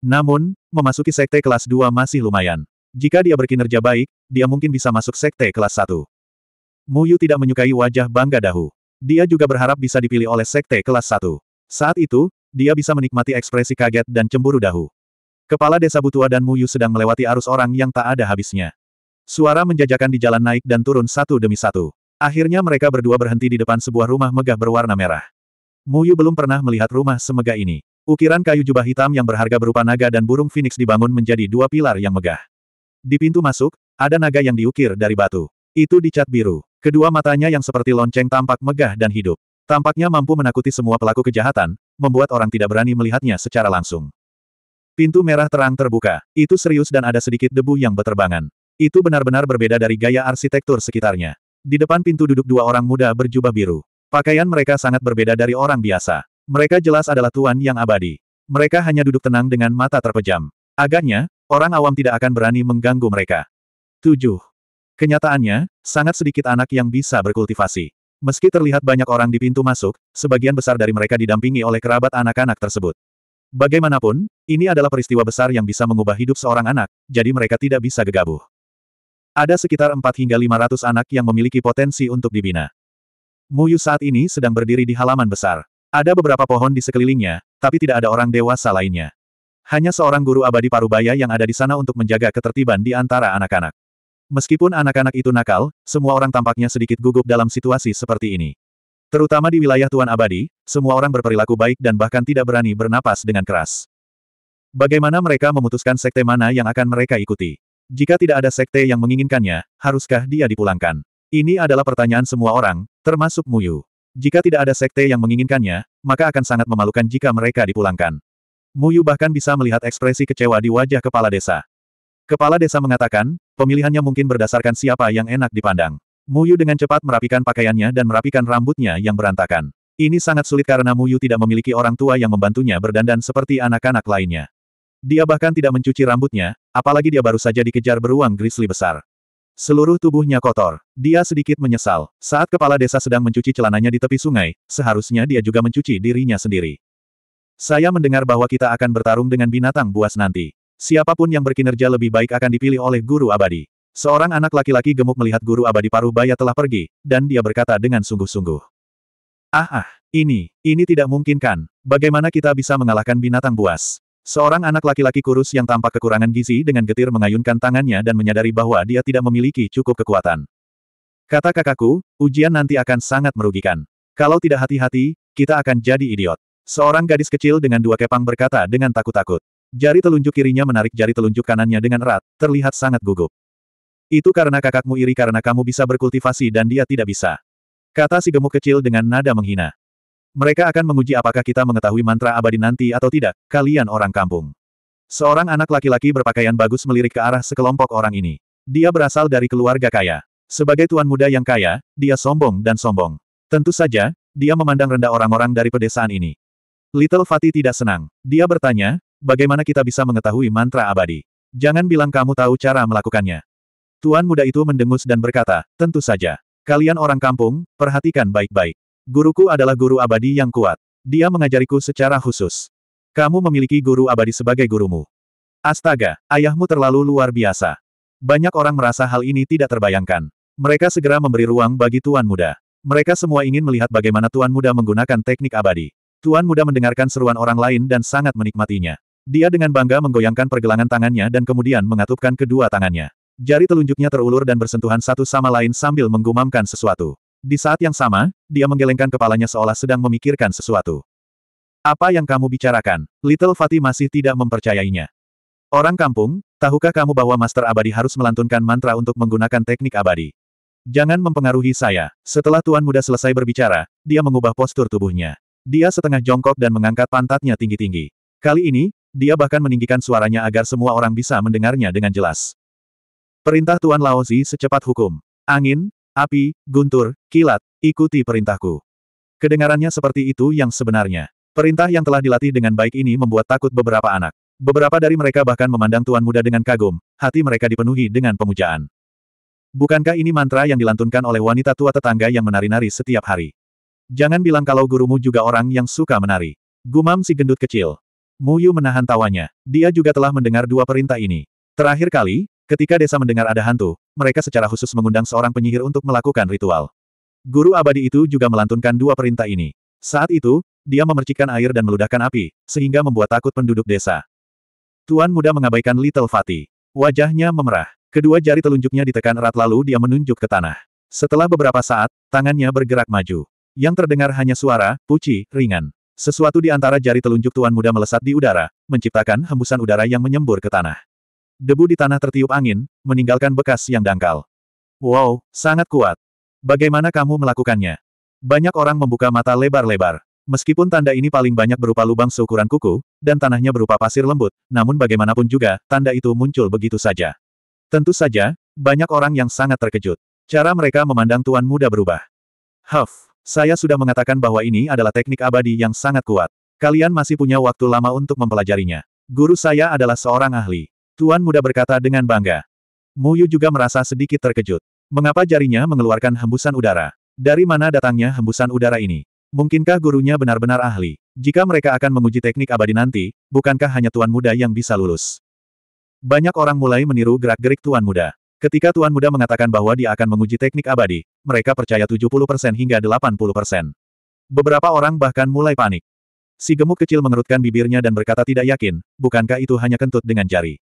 Namun, memasuki sekte kelas 2 masih lumayan. Jika dia berkinerja baik, dia mungkin bisa masuk sekte kelas 1. Muyu tidak menyukai wajah bangga Dahu. Dia juga berharap bisa dipilih oleh sekte kelas 1. Saat itu, dia bisa menikmati ekspresi kaget dan cemburu Dahu. Kepala desa Butua dan Muyu sedang melewati arus orang yang tak ada habisnya. Suara menjajakan di jalan naik dan turun satu demi satu. Akhirnya mereka berdua berhenti di depan sebuah rumah megah berwarna merah. Muyu belum pernah melihat rumah semegah ini. Ukiran kayu jubah hitam yang berharga berupa naga dan burung phoenix dibangun menjadi dua pilar yang megah. Di pintu masuk, ada naga yang diukir dari batu. Itu dicat biru. Kedua matanya yang seperti lonceng tampak megah dan hidup. Tampaknya mampu menakuti semua pelaku kejahatan, membuat orang tidak berani melihatnya secara langsung. Pintu merah terang terbuka. Itu serius dan ada sedikit debu yang beterbangan. Itu benar-benar berbeda dari gaya arsitektur sekitarnya. Di depan pintu duduk dua orang muda berjubah biru. Pakaian mereka sangat berbeda dari orang biasa. Mereka jelas adalah tuan yang abadi. Mereka hanya duduk tenang dengan mata terpejam. Agaknya, orang awam tidak akan berani mengganggu mereka. 7. Kenyataannya, sangat sedikit anak yang bisa berkultivasi. Meski terlihat banyak orang di pintu masuk, sebagian besar dari mereka didampingi oleh kerabat anak-anak tersebut. Bagaimanapun, ini adalah peristiwa besar yang bisa mengubah hidup seorang anak, jadi mereka tidak bisa gegabah. Ada sekitar 4 hingga 500 anak yang memiliki potensi untuk dibina. Muyu saat ini sedang berdiri di halaman besar. Ada beberapa pohon di sekelilingnya, tapi tidak ada orang dewasa lainnya. Hanya seorang guru abadi parubaya yang ada di sana untuk menjaga ketertiban di antara anak-anak. Meskipun anak-anak itu nakal, semua orang tampaknya sedikit gugup dalam situasi seperti ini. Terutama di wilayah Tuan Abadi, semua orang berperilaku baik dan bahkan tidak berani bernapas dengan keras. Bagaimana mereka memutuskan sekte mana yang akan mereka ikuti? Jika tidak ada sekte yang menginginkannya, haruskah dia dipulangkan? Ini adalah pertanyaan semua orang, termasuk Muyu. Jika tidak ada sekte yang menginginkannya, maka akan sangat memalukan jika mereka dipulangkan. Muyu bahkan bisa melihat ekspresi kecewa di wajah kepala desa. Kepala desa mengatakan, pemilihannya mungkin berdasarkan siapa yang enak dipandang. Muyu dengan cepat merapikan pakaiannya dan merapikan rambutnya yang berantakan. Ini sangat sulit karena Muyu tidak memiliki orang tua yang membantunya berdandan seperti anak-anak lainnya. Dia bahkan tidak mencuci rambutnya, apalagi dia baru saja dikejar beruang grizzly besar. Seluruh tubuhnya kotor. Dia sedikit menyesal. Saat kepala desa sedang mencuci celananya di tepi sungai, seharusnya dia juga mencuci dirinya sendiri. Saya mendengar bahwa kita akan bertarung dengan binatang buas nanti. Siapapun yang berkinerja lebih baik akan dipilih oleh guru abadi. Seorang anak laki-laki gemuk melihat guru abadi paruh baya telah pergi, dan dia berkata dengan sungguh-sungguh. Ah ah, ini, ini tidak mungkin kan, bagaimana kita bisa mengalahkan binatang buas? Seorang anak laki-laki kurus yang tampak kekurangan gizi dengan getir mengayunkan tangannya dan menyadari bahwa dia tidak memiliki cukup kekuatan. Kata kakakku, ujian nanti akan sangat merugikan. Kalau tidak hati-hati, kita akan jadi idiot. Seorang gadis kecil dengan dua kepang berkata dengan takut-takut. Jari telunjuk kirinya menarik jari telunjuk kanannya dengan erat, terlihat sangat gugup. Itu karena kakakmu iri karena kamu bisa berkultivasi dan dia tidak bisa. Kata si gemuk kecil dengan nada menghina. Mereka akan menguji apakah kita mengetahui mantra abadi nanti atau tidak, kalian orang kampung. Seorang anak laki-laki berpakaian bagus melirik ke arah sekelompok orang ini. Dia berasal dari keluarga kaya. Sebagai tuan muda yang kaya, dia sombong dan sombong. Tentu saja, dia memandang rendah orang-orang dari pedesaan ini. Little Fati tidak senang. Dia bertanya, bagaimana kita bisa mengetahui mantra abadi? Jangan bilang kamu tahu cara melakukannya. Tuan muda itu mendengus dan berkata, tentu saja. Kalian orang kampung, perhatikan baik-baik. Guruku adalah guru abadi yang kuat. Dia mengajariku secara khusus. Kamu memiliki guru abadi sebagai gurumu. Astaga, ayahmu terlalu luar biasa. Banyak orang merasa hal ini tidak terbayangkan. Mereka segera memberi ruang bagi tuan muda. Mereka semua ingin melihat bagaimana tuan muda menggunakan teknik abadi. Tuan muda mendengarkan seruan orang lain dan sangat menikmatinya. Dia dengan bangga menggoyangkan pergelangan tangannya dan kemudian mengatupkan kedua tangannya. Jari telunjuknya terulur dan bersentuhan satu sama lain sambil menggumamkan sesuatu. Di saat yang sama, dia menggelengkan kepalanya seolah sedang memikirkan sesuatu. Apa yang kamu bicarakan? Little Fatih masih tidak mempercayainya. Orang kampung, tahukah kamu bahwa Master Abadi harus melantunkan mantra untuk menggunakan teknik abadi? Jangan mempengaruhi saya. Setelah Tuan Muda selesai berbicara, dia mengubah postur tubuhnya. Dia setengah jongkok dan mengangkat pantatnya tinggi-tinggi. Kali ini, dia bahkan meninggikan suaranya agar semua orang bisa mendengarnya dengan jelas. Perintah Tuan Laozi secepat hukum. Angin, api, guntur, kilat, ikuti perintahku. Kedengarannya seperti itu yang sebenarnya. Perintah yang telah dilatih dengan baik ini membuat takut beberapa anak. Beberapa dari mereka bahkan memandang Tuan Muda dengan kagum, hati mereka dipenuhi dengan pemujaan. Bukankah ini mantra yang dilantunkan oleh wanita tua tetangga yang menari-nari setiap hari? Jangan bilang kalau gurumu juga orang yang suka menari. Gumam si gendut kecil. Muyu menahan tawanya. Dia juga telah mendengar dua perintah ini. Terakhir kali, Ketika desa mendengar ada hantu, mereka secara khusus mengundang seorang penyihir untuk melakukan ritual. Guru abadi itu juga melantunkan dua perintah ini. Saat itu, dia memercikan air dan meludahkan api, sehingga membuat takut penduduk desa. Tuan muda mengabaikan Little Fatty. Wajahnya memerah. Kedua jari telunjuknya ditekan erat lalu dia menunjuk ke tanah. Setelah beberapa saat, tangannya bergerak maju. Yang terdengar hanya suara, puci, ringan. Sesuatu di antara jari telunjuk tuan muda melesat di udara, menciptakan hembusan udara yang menyembur ke tanah. Debu di tanah tertiup angin, meninggalkan bekas yang dangkal. Wow, sangat kuat. Bagaimana kamu melakukannya? Banyak orang membuka mata lebar-lebar. Meskipun tanda ini paling banyak berupa lubang seukuran kuku, dan tanahnya berupa pasir lembut, namun bagaimanapun juga, tanda itu muncul begitu saja. Tentu saja, banyak orang yang sangat terkejut. Cara mereka memandang tuan muda berubah. Huff, saya sudah mengatakan bahwa ini adalah teknik abadi yang sangat kuat. Kalian masih punya waktu lama untuk mempelajarinya. Guru saya adalah seorang ahli. Tuan muda berkata dengan bangga. Mu Yu juga merasa sedikit terkejut. Mengapa jarinya mengeluarkan hembusan udara? Dari mana datangnya hembusan udara ini? Mungkinkah gurunya benar-benar ahli? Jika mereka akan menguji teknik abadi nanti, bukankah hanya tuan muda yang bisa lulus? Banyak orang mulai meniru gerak-gerik tuan muda. Ketika tuan muda mengatakan bahwa dia akan menguji teknik abadi, mereka percaya 70% hingga 80%. Beberapa orang bahkan mulai panik. Si gemuk kecil mengerutkan bibirnya dan berkata tidak yakin, bukankah itu hanya kentut dengan jari.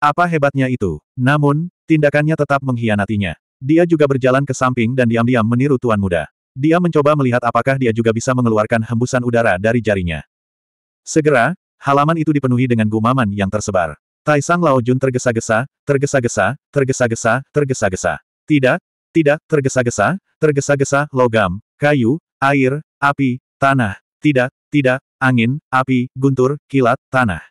Apa hebatnya itu? Namun, tindakannya tetap mengkhianatinya. Dia juga berjalan ke samping dan diam-diam meniru tuan muda. Dia mencoba melihat apakah dia juga bisa mengeluarkan hembusan udara dari jarinya. Segera, halaman itu dipenuhi dengan gumaman yang tersebar. Tai Sang Lao Jun tergesa-gesa, tergesa-gesa, tergesa-gesa, tergesa-gesa. Tidak, tidak, tergesa-gesa, tergesa-gesa, logam, kayu, air, api, tanah. Tidak, tidak, angin, api, guntur, kilat, tanah.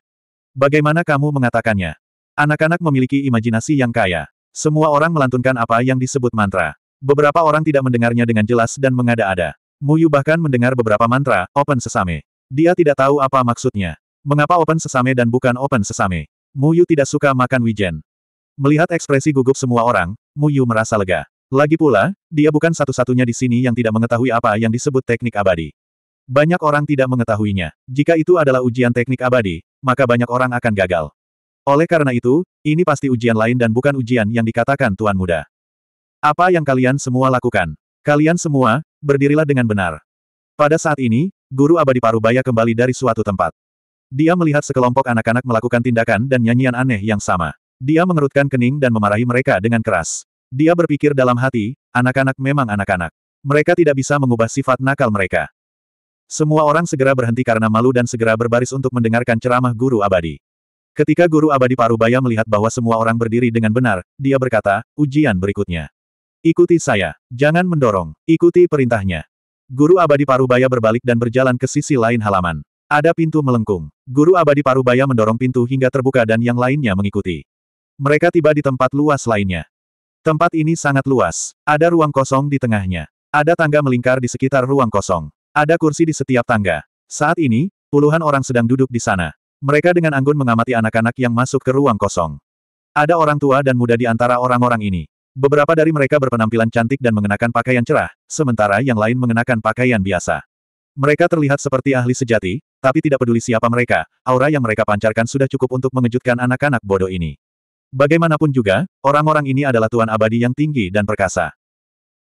Bagaimana kamu mengatakannya? Anak-anak memiliki imajinasi yang kaya. Semua orang melantunkan apa yang disebut mantra. Beberapa orang tidak mendengarnya dengan jelas dan mengada-ada. Muyu bahkan mendengar beberapa mantra, Open Sesame. Dia tidak tahu apa maksudnya. Mengapa Open Sesame dan bukan Open Sesame? Muyu tidak suka makan wijen. Melihat ekspresi gugup semua orang, Muyu merasa lega. Lagi pula, dia bukan satu-satunya di sini yang tidak mengetahui apa yang disebut teknik abadi. Banyak orang tidak mengetahuinya. Jika itu adalah ujian teknik abadi, maka banyak orang akan gagal. Oleh karena itu, ini pasti ujian lain dan bukan ujian yang dikatakan Tuan Muda. Apa yang kalian semua lakukan? Kalian semua, berdirilah dengan benar. Pada saat ini, Guru Abadi Parubaya kembali dari suatu tempat. Dia melihat sekelompok anak-anak melakukan tindakan dan nyanyian aneh yang sama. Dia mengerutkan kening dan memarahi mereka dengan keras. Dia berpikir dalam hati, anak-anak memang anak-anak. Mereka tidak bisa mengubah sifat nakal mereka. Semua orang segera berhenti karena malu dan segera berbaris untuk mendengarkan ceramah Guru Abadi. Ketika Guru Abadi Parubaya melihat bahwa semua orang berdiri dengan benar, dia berkata, ujian berikutnya. Ikuti saya, jangan mendorong, ikuti perintahnya. Guru Abadi Parubaya berbalik dan berjalan ke sisi lain halaman. Ada pintu melengkung. Guru Abadi Parubaya mendorong pintu hingga terbuka dan yang lainnya mengikuti. Mereka tiba di tempat luas lainnya. Tempat ini sangat luas. Ada ruang kosong di tengahnya. Ada tangga melingkar di sekitar ruang kosong. Ada kursi di setiap tangga. Saat ini, puluhan orang sedang duduk di sana. Mereka dengan anggun mengamati anak-anak yang masuk ke ruang kosong. Ada orang tua dan muda di antara orang-orang ini. Beberapa dari mereka berpenampilan cantik dan mengenakan pakaian cerah, sementara yang lain mengenakan pakaian biasa. Mereka terlihat seperti ahli sejati, tapi tidak peduli siapa mereka, aura yang mereka pancarkan sudah cukup untuk mengejutkan anak-anak bodoh ini. Bagaimanapun juga, orang-orang ini adalah tuan abadi yang tinggi dan perkasa.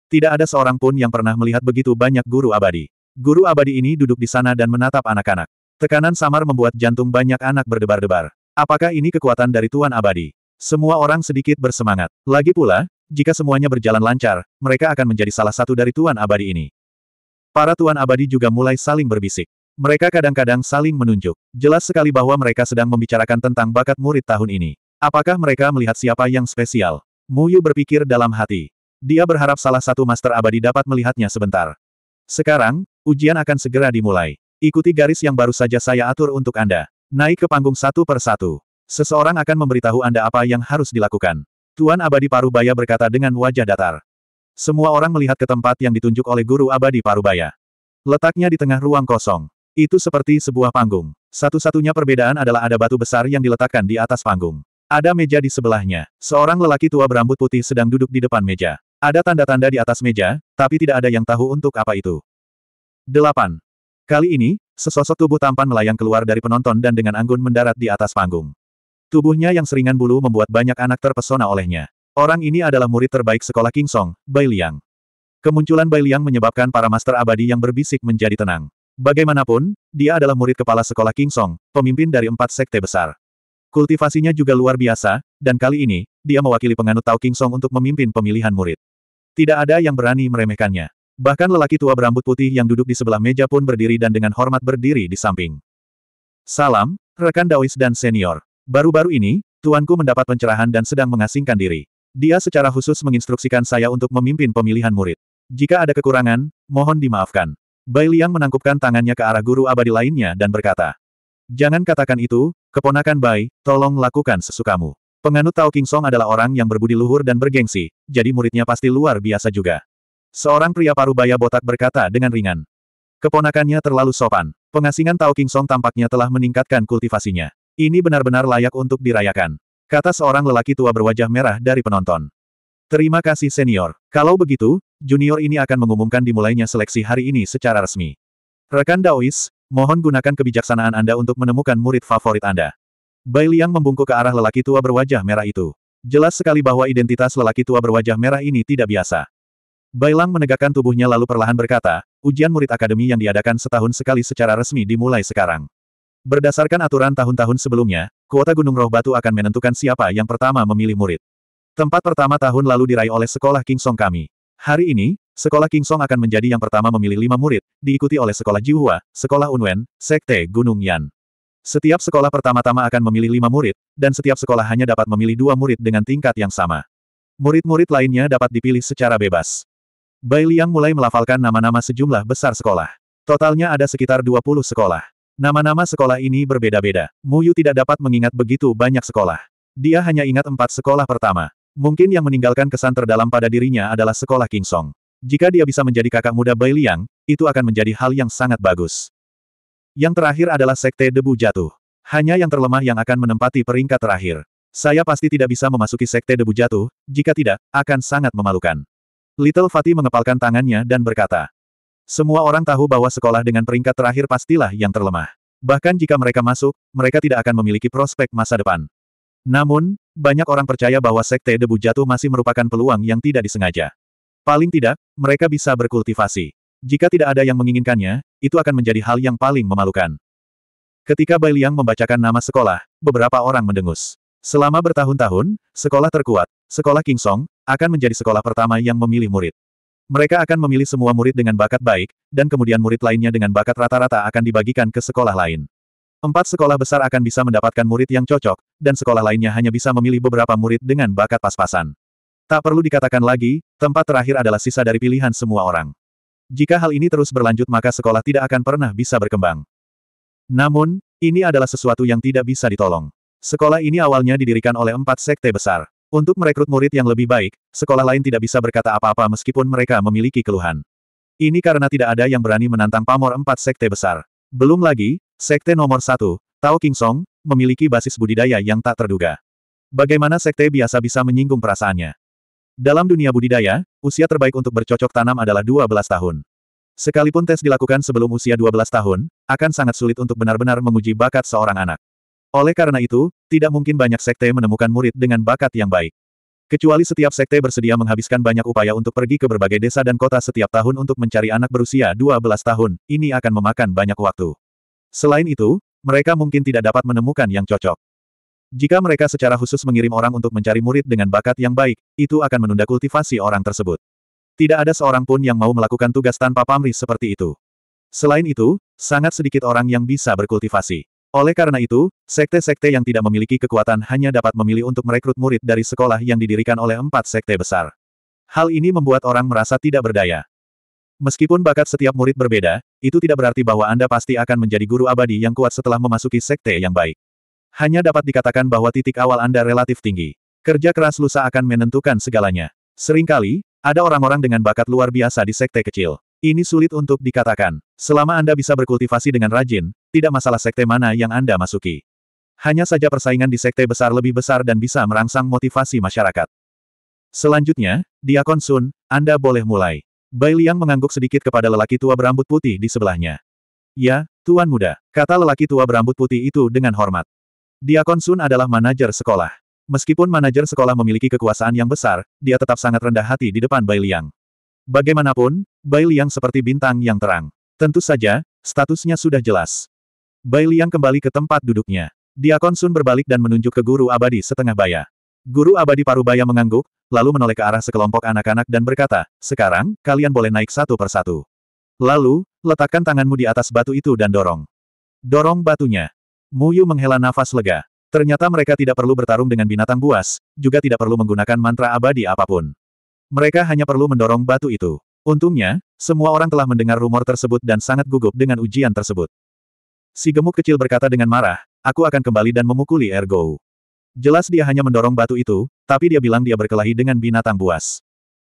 Tidak ada seorang pun yang pernah melihat begitu banyak guru abadi. Guru abadi ini duduk di sana dan menatap anak-anak. Tekanan samar membuat jantung banyak anak berdebar-debar. Apakah ini kekuatan dari Tuan Abadi? Semua orang sedikit bersemangat. Lagi pula, jika semuanya berjalan lancar, mereka akan menjadi salah satu dari Tuan Abadi ini. Para Tuan Abadi juga mulai saling berbisik. Mereka kadang-kadang saling menunjuk. Jelas sekali bahwa mereka sedang membicarakan tentang bakat murid tahun ini. Apakah mereka melihat siapa yang spesial? Muyu berpikir dalam hati. Dia berharap salah satu Master Abadi dapat melihatnya sebentar. Sekarang, ujian akan segera dimulai. Ikuti garis yang baru saja saya atur untuk Anda. Naik ke panggung satu per satu. Seseorang akan memberitahu Anda apa yang harus dilakukan. Tuan Abadi Parubaya berkata dengan wajah datar. Semua orang melihat ke tempat yang ditunjuk oleh Guru Abadi Parubaya. Letaknya di tengah ruang kosong. Itu seperti sebuah panggung. Satu-satunya perbedaan adalah ada batu besar yang diletakkan di atas panggung. Ada meja di sebelahnya. Seorang lelaki tua berambut putih sedang duduk di depan meja. Ada tanda-tanda di atas meja, tapi tidak ada yang tahu untuk apa itu. 8. Kali ini, sesosok tubuh tampan melayang keluar dari penonton dan dengan anggun mendarat di atas panggung. Tubuhnya yang seringan bulu membuat banyak anak terpesona olehnya. Orang ini adalah murid terbaik sekolah King Song, Bai Liang. Kemunculan Bai Liang menyebabkan para master abadi yang berbisik menjadi tenang. Bagaimanapun, dia adalah murid kepala sekolah King Song, pemimpin dari empat sekte besar. Kultivasinya juga luar biasa, dan kali ini, dia mewakili penganut Tao King Song untuk memimpin pemilihan murid. Tidak ada yang berani meremehkannya. Bahkan lelaki tua berambut putih yang duduk di sebelah meja pun berdiri dan dengan hormat berdiri di samping. Salam, rekan Daois dan senior. Baru-baru ini, tuanku mendapat pencerahan dan sedang mengasingkan diri. Dia secara khusus menginstruksikan saya untuk memimpin pemilihan murid. Jika ada kekurangan, mohon dimaafkan. Bai Liang menangkupkan tangannya ke arah guru abadi lainnya dan berkata, Jangan katakan itu, keponakan Bai, tolong lakukan sesukamu. Penganut Tao King Song adalah orang yang berbudi luhur dan bergengsi, jadi muridnya pasti luar biasa juga. Seorang pria parubaya botak berkata dengan ringan. Keponakannya terlalu sopan. Pengasingan Tao King Song tampaknya telah meningkatkan kultivasinya. Ini benar-benar layak untuk dirayakan. Kata seorang lelaki tua berwajah merah dari penonton. Terima kasih senior. Kalau begitu, junior ini akan mengumumkan dimulainya seleksi hari ini secara resmi. Rekan Daois, mohon gunakan kebijaksanaan Anda untuk menemukan murid favorit Anda. Bai Liang membungkuk ke arah lelaki tua berwajah merah itu. Jelas sekali bahwa identitas lelaki tua berwajah merah ini tidak biasa. Bailang menegakkan tubuhnya lalu perlahan berkata, ujian murid akademi yang diadakan setahun sekali secara resmi dimulai sekarang. Berdasarkan aturan tahun-tahun sebelumnya, kuota Gunung Roh Batu akan menentukan siapa yang pertama memilih murid. Tempat pertama tahun lalu diraih oleh sekolah King Song kami. Hari ini, sekolah King Song akan menjadi yang pertama memilih lima murid, diikuti oleh sekolah Jiwa, sekolah Unwen, Sekte Gunung Yan. Setiap sekolah pertama-tama akan memilih lima murid, dan setiap sekolah hanya dapat memilih dua murid dengan tingkat yang sama. Murid-murid lainnya dapat dipilih secara bebas. Bai Liang mulai melafalkan nama-nama sejumlah besar sekolah. Totalnya ada sekitar 20 sekolah. Nama-nama sekolah ini berbeda-beda. Mu Yu tidak dapat mengingat begitu banyak sekolah. Dia hanya ingat empat sekolah pertama. Mungkin yang meninggalkan kesan terdalam pada dirinya adalah sekolah King Song. Jika dia bisa menjadi kakak muda Bai Liang, itu akan menjadi hal yang sangat bagus. Yang terakhir adalah Sekte Debu Jatuh. Hanya yang terlemah yang akan menempati peringkat terakhir. Saya pasti tidak bisa memasuki Sekte Debu Jatuh, jika tidak, akan sangat memalukan. Little Fati mengepalkan tangannya dan berkata. Semua orang tahu bahwa sekolah dengan peringkat terakhir pastilah yang terlemah. Bahkan jika mereka masuk, mereka tidak akan memiliki prospek masa depan. Namun, banyak orang percaya bahwa Sekte Debu Jatuh masih merupakan peluang yang tidak disengaja. Paling tidak, mereka bisa berkultivasi. Jika tidak ada yang menginginkannya, itu akan menjadi hal yang paling memalukan. Ketika Bai Liang membacakan nama sekolah, beberapa orang mendengus. Selama bertahun-tahun, sekolah terkuat, Sekolah King Song, akan menjadi sekolah pertama yang memilih murid. Mereka akan memilih semua murid dengan bakat baik, dan kemudian murid lainnya dengan bakat rata-rata akan dibagikan ke sekolah lain. Empat sekolah besar akan bisa mendapatkan murid yang cocok, dan sekolah lainnya hanya bisa memilih beberapa murid dengan bakat pas-pasan. Tak perlu dikatakan lagi, tempat terakhir adalah sisa dari pilihan semua orang. Jika hal ini terus berlanjut maka sekolah tidak akan pernah bisa berkembang. Namun, ini adalah sesuatu yang tidak bisa ditolong. Sekolah ini awalnya didirikan oleh empat sekte besar. Untuk merekrut murid yang lebih baik, sekolah lain tidak bisa berkata apa-apa meskipun mereka memiliki keluhan. Ini karena tidak ada yang berani menantang pamor empat sekte besar. Belum lagi, sekte nomor satu, Tao King Song, memiliki basis budidaya yang tak terduga. Bagaimana sekte biasa bisa menyinggung perasaannya? Dalam dunia budidaya, usia terbaik untuk bercocok tanam adalah 12 tahun. Sekalipun tes dilakukan sebelum usia 12 tahun, akan sangat sulit untuk benar-benar menguji bakat seorang anak. Oleh karena itu, tidak mungkin banyak sekte menemukan murid dengan bakat yang baik. Kecuali setiap sekte bersedia menghabiskan banyak upaya untuk pergi ke berbagai desa dan kota setiap tahun untuk mencari anak berusia 12 tahun, ini akan memakan banyak waktu. Selain itu, mereka mungkin tidak dapat menemukan yang cocok. Jika mereka secara khusus mengirim orang untuk mencari murid dengan bakat yang baik, itu akan menunda kultivasi orang tersebut. Tidak ada seorang pun yang mau melakukan tugas tanpa pamrih seperti itu. Selain itu, sangat sedikit orang yang bisa berkultivasi. Oleh karena itu, sekte-sekte yang tidak memiliki kekuatan hanya dapat memilih untuk merekrut murid dari sekolah yang didirikan oleh empat sekte besar. Hal ini membuat orang merasa tidak berdaya. Meskipun bakat setiap murid berbeda, itu tidak berarti bahwa Anda pasti akan menjadi guru abadi yang kuat setelah memasuki sekte yang baik. Hanya dapat dikatakan bahwa titik awal Anda relatif tinggi. Kerja keras lusa akan menentukan segalanya. Seringkali, ada orang-orang dengan bakat luar biasa di sekte kecil. Ini sulit untuk dikatakan. Selama Anda bisa berkultivasi dengan rajin, tidak masalah sekte mana yang Anda masuki. Hanya saja persaingan di sekte besar lebih besar dan bisa merangsang motivasi masyarakat. Selanjutnya, Diakon Sun, Anda boleh mulai. Bai Liang mengangguk sedikit kepada lelaki tua berambut putih di sebelahnya. Ya, Tuan Muda, kata lelaki tua berambut putih itu dengan hormat. Diakon Sun adalah manajer sekolah. Meskipun manajer sekolah memiliki kekuasaan yang besar, dia tetap sangat rendah hati di depan Bai Liang. Bagaimanapun, Bai Liang seperti bintang yang terang. Tentu saja, statusnya sudah jelas. Bai Liang kembali ke tempat duduknya. Dia Sun berbalik dan menunjuk ke guru abadi setengah baya. Guru abadi parubaya mengangguk, lalu menoleh ke arah sekelompok anak-anak dan berkata, sekarang, kalian boleh naik satu persatu. Lalu, letakkan tanganmu di atas batu itu dan dorong. Dorong batunya. Muyu menghela nafas lega. Ternyata mereka tidak perlu bertarung dengan binatang buas, juga tidak perlu menggunakan mantra abadi apapun. Mereka hanya perlu mendorong batu itu. Untungnya, semua orang telah mendengar rumor tersebut dan sangat gugup dengan ujian tersebut. Si gemuk kecil berkata dengan marah, aku akan kembali dan memukuli Ergo. Jelas dia hanya mendorong batu itu, tapi dia bilang dia berkelahi dengan binatang buas.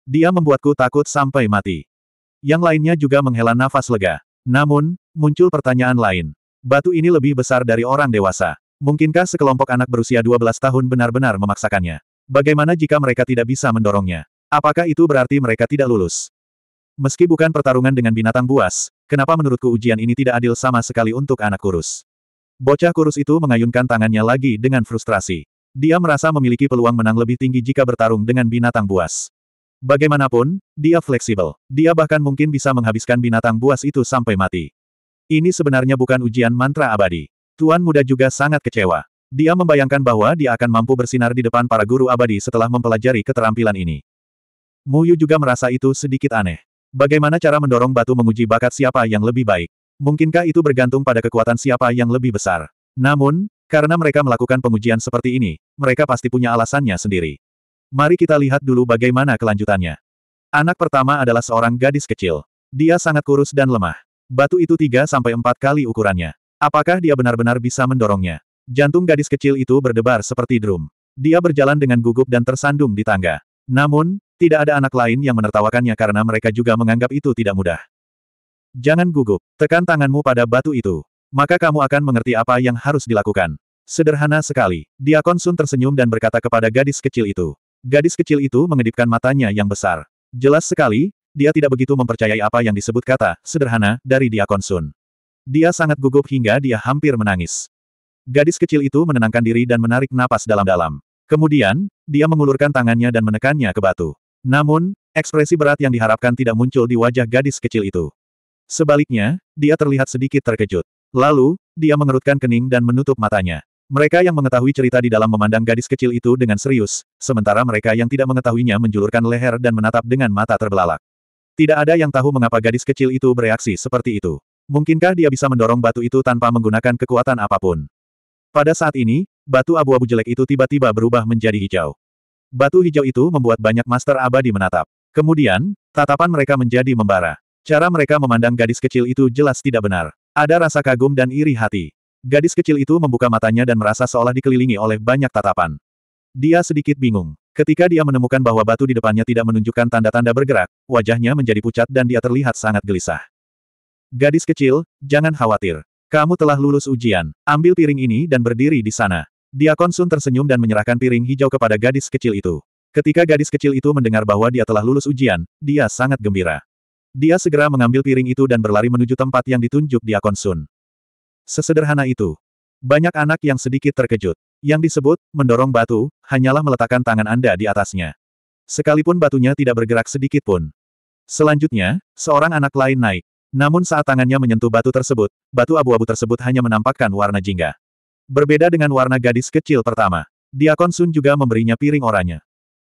Dia membuatku takut sampai mati. Yang lainnya juga menghela nafas lega. Namun, muncul pertanyaan lain. Batu ini lebih besar dari orang dewasa. Mungkinkah sekelompok anak berusia 12 tahun benar-benar memaksakannya? Bagaimana jika mereka tidak bisa mendorongnya? Apakah itu berarti mereka tidak lulus? Meski bukan pertarungan dengan binatang buas, kenapa menurutku ujian ini tidak adil sama sekali untuk anak kurus? Bocah kurus itu mengayunkan tangannya lagi dengan frustrasi. Dia merasa memiliki peluang menang lebih tinggi jika bertarung dengan binatang buas. Bagaimanapun, dia fleksibel. Dia bahkan mungkin bisa menghabiskan binatang buas itu sampai mati. Ini sebenarnya bukan ujian mantra abadi. Tuan muda juga sangat kecewa. Dia membayangkan bahwa dia akan mampu bersinar di depan para guru abadi setelah mempelajari keterampilan ini. Muyu juga merasa itu sedikit aneh. Bagaimana cara mendorong batu menguji bakat siapa yang lebih baik? Mungkinkah itu bergantung pada kekuatan siapa yang lebih besar? Namun, karena mereka melakukan pengujian seperti ini, mereka pasti punya alasannya sendiri. Mari kita lihat dulu bagaimana kelanjutannya. Anak pertama adalah seorang gadis kecil. Dia sangat kurus dan lemah. Batu itu 3-4 kali ukurannya. Apakah dia benar-benar bisa mendorongnya? Jantung gadis kecil itu berdebar seperti drum. Dia berjalan dengan gugup dan tersandung di tangga. Namun, tidak ada anak lain yang menertawakannya karena mereka juga menganggap itu tidak mudah. Jangan gugup, tekan tanganmu pada batu itu. Maka kamu akan mengerti apa yang harus dilakukan. Sederhana sekali, Diakon Sun tersenyum dan berkata kepada gadis kecil itu. Gadis kecil itu mengedipkan matanya yang besar. Jelas sekali, dia tidak begitu mempercayai apa yang disebut kata sederhana dari Diakon Sun. Dia sangat gugup hingga dia hampir menangis. Gadis kecil itu menenangkan diri dan menarik napas dalam-dalam. Kemudian, dia mengulurkan tangannya dan menekannya ke batu. Namun, ekspresi berat yang diharapkan tidak muncul di wajah gadis kecil itu. Sebaliknya, dia terlihat sedikit terkejut. Lalu, dia mengerutkan kening dan menutup matanya. Mereka yang mengetahui cerita di dalam memandang gadis kecil itu dengan serius, sementara mereka yang tidak mengetahuinya menjulurkan leher dan menatap dengan mata terbelalak. Tidak ada yang tahu mengapa gadis kecil itu bereaksi seperti itu. Mungkinkah dia bisa mendorong batu itu tanpa menggunakan kekuatan apapun? Pada saat ini, batu abu-abu jelek itu tiba-tiba berubah menjadi hijau. Batu hijau itu membuat banyak master abadi menatap. Kemudian, tatapan mereka menjadi membara. Cara mereka memandang gadis kecil itu jelas tidak benar. Ada rasa kagum dan iri hati. Gadis kecil itu membuka matanya dan merasa seolah dikelilingi oleh banyak tatapan. Dia sedikit bingung. Ketika dia menemukan bahwa batu di depannya tidak menunjukkan tanda-tanda bergerak, wajahnya menjadi pucat dan dia terlihat sangat gelisah. Gadis kecil, jangan khawatir. Kamu telah lulus ujian. Ambil piring ini dan berdiri di sana. Dia Sun tersenyum dan menyerahkan piring hijau kepada gadis kecil itu. Ketika gadis kecil itu mendengar bahwa dia telah lulus ujian, dia sangat gembira. Dia segera mengambil piring itu dan berlari menuju tempat yang ditunjuk Dia Sun. Sesederhana itu. Banyak anak yang sedikit terkejut. Yang disebut, mendorong batu, hanyalah meletakkan tangan Anda di atasnya. Sekalipun batunya tidak bergerak sedikit pun. Selanjutnya, seorang anak lain naik. Namun saat tangannya menyentuh batu tersebut, batu abu-abu tersebut hanya menampakkan warna jingga. Berbeda dengan warna gadis kecil pertama, Diakon Sun juga memberinya piring oranye.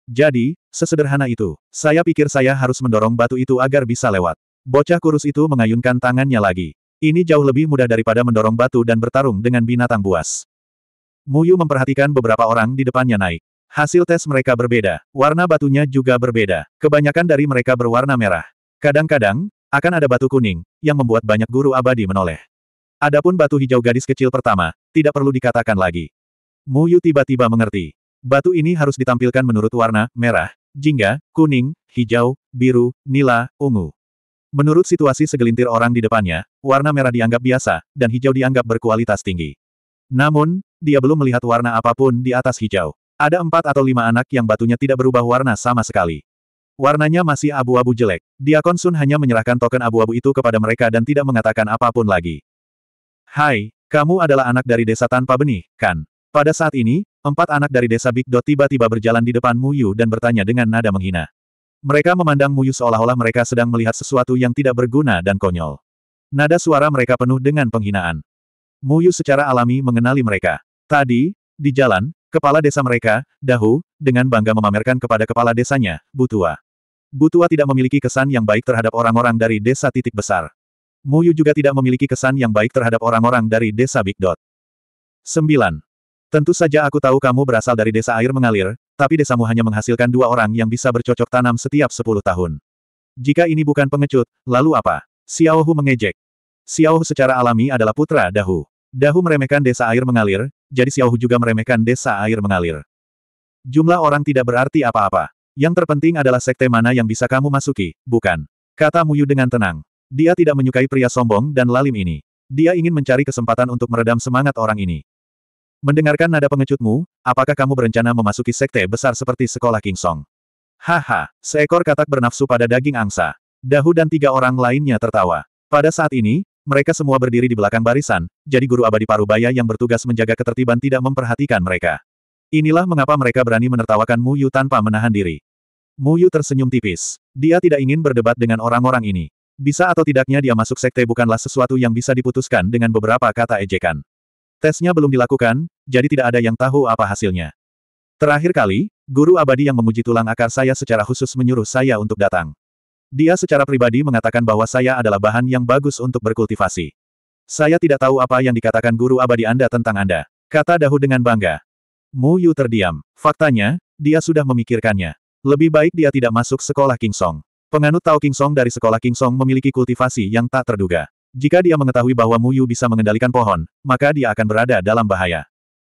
Jadi, sesederhana itu, saya pikir saya harus mendorong batu itu agar bisa lewat. Bocah kurus itu mengayunkan tangannya lagi. Ini jauh lebih mudah daripada mendorong batu dan bertarung dengan binatang buas. Muyu memperhatikan beberapa orang di depannya naik. Hasil tes mereka berbeda, warna batunya juga berbeda. Kebanyakan dari mereka berwarna merah. Kadang-kadang, akan ada batu kuning, yang membuat banyak guru abadi menoleh. Adapun batu hijau gadis kecil pertama, tidak perlu dikatakan lagi. Mu Yu tiba-tiba mengerti. Batu ini harus ditampilkan menurut warna, merah, jingga, kuning, hijau, biru, nila, ungu. Menurut situasi segelintir orang di depannya, warna merah dianggap biasa, dan hijau dianggap berkualitas tinggi. Namun, dia belum melihat warna apapun di atas hijau. Ada empat atau lima anak yang batunya tidak berubah warna sama sekali. Warnanya masih abu-abu jelek. Diakon Sun hanya menyerahkan token abu-abu itu kepada mereka dan tidak mengatakan apapun lagi. Hai, kamu adalah anak dari desa tanpa benih, kan? Pada saat ini, empat anak dari desa Big Dot tiba-tiba berjalan di depan Mu Yu dan bertanya dengan nada menghina. Mereka memandang Mu Yu seolah-olah mereka sedang melihat sesuatu yang tidak berguna dan konyol. Nada suara mereka penuh dengan penghinaan. Mu Yu secara alami mengenali mereka. Tadi, di jalan, kepala desa mereka, Dahu, dengan bangga memamerkan kepada kepala desanya, Butua. Butua tidak memiliki kesan yang baik terhadap orang-orang dari desa titik besar. Muyu juga tidak memiliki kesan yang baik terhadap orang-orang dari desa Big Dot. 9. Tentu saja aku tahu kamu berasal dari desa air mengalir, tapi desamu hanya menghasilkan dua orang yang bisa bercocok tanam setiap sepuluh tahun. Jika ini bukan pengecut, lalu apa? Xiao Hu mengejek. Xiao Hu secara alami adalah putra Dahu. Dahu meremehkan desa air mengalir, jadi Xiao Hu juga meremehkan desa air mengalir. Jumlah orang tidak berarti apa-apa. Yang terpenting adalah sekte mana yang bisa kamu masuki, bukan? Kata Muyu dengan tenang. Dia tidak menyukai pria sombong dan lalim ini. Dia ingin mencari kesempatan untuk meredam semangat orang ini. Mendengarkan nada pengecutmu, apakah kamu berencana memasuki sekte besar seperti sekolah King Song? Haha, seekor katak bernafsu pada daging angsa. Dahu dan tiga orang lainnya tertawa. Pada saat ini, mereka semua berdiri di belakang barisan, jadi guru abadi Parubaya yang bertugas menjaga ketertiban tidak memperhatikan mereka. Inilah mengapa mereka berani menertawakan Mu Yu tanpa menahan diri. Mu Yu tersenyum tipis. Dia tidak ingin berdebat dengan orang-orang ini. Bisa atau tidaknya dia masuk sekte bukanlah sesuatu yang bisa diputuskan dengan beberapa kata ejekan. Tesnya belum dilakukan, jadi tidak ada yang tahu apa hasilnya. Terakhir kali, guru abadi yang memuji tulang akar saya secara khusus menyuruh saya untuk datang. Dia secara pribadi mengatakan bahwa saya adalah bahan yang bagus untuk berkultivasi. Saya tidak tahu apa yang dikatakan guru abadi Anda tentang Anda, kata Dahu dengan bangga. Mu Yu terdiam. Faktanya, dia sudah memikirkannya. Lebih baik dia tidak masuk sekolah King Song. Penganut Tao King Song dari sekolah King Song memiliki kultivasi yang tak terduga. Jika dia mengetahui bahwa Mu Yu bisa mengendalikan pohon, maka dia akan berada dalam bahaya.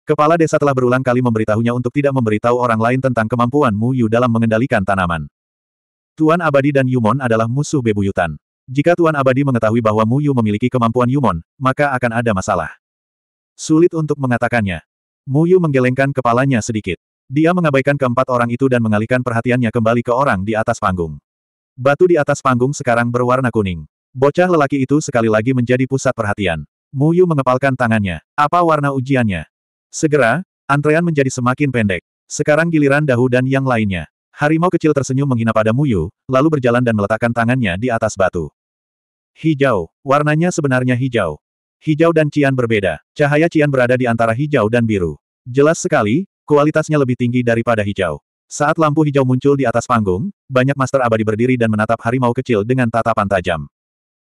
Kepala desa telah berulang kali memberitahunya untuk tidak memberitahu orang lain tentang kemampuan Mu Yu dalam mengendalikan tanaman. Tuan Abadi dan Yumon adalah musuh bebuyutan. Jika Tuan Abadi mengetahui bahwa Mu Yu memiliki kemampuan Yumon, maka akan ada masalah. Sulit untuk mengatakannya. Mu Yu menggelengkan kepalanya sedikit. Dia mengabaikan keempat orang itu dan mengalihkan perhatiannya kembali ke orang di atas panggung. Batu di atas panggung sekarang berwarna kuning. Bocah lelaki itu sekali lagi menjadi pusat perhatian. Mu Yu mengepalkan tangannya. Apa warna ujiannya? Segera, antrean menjadi semakin pendek. Sekarang giliran Dahu dan yang lainnya. Harimau kecil tersenyum menghina pada Mu Yu, lalu berjalan dan meletakkan tangannya di atas batu. Hijau. Warnanya sebenarnya hijau. Hijau dan cian berbeda. Cahaya cian berada di antara hijau dan biru. Jelas sekali, kualitasnya lebih tinggi daripada hijau. Saat lampu hijau muncul di atas panggung, banyak master abadi berdiri dan menatap harimau kecil dengan tatapan tajam.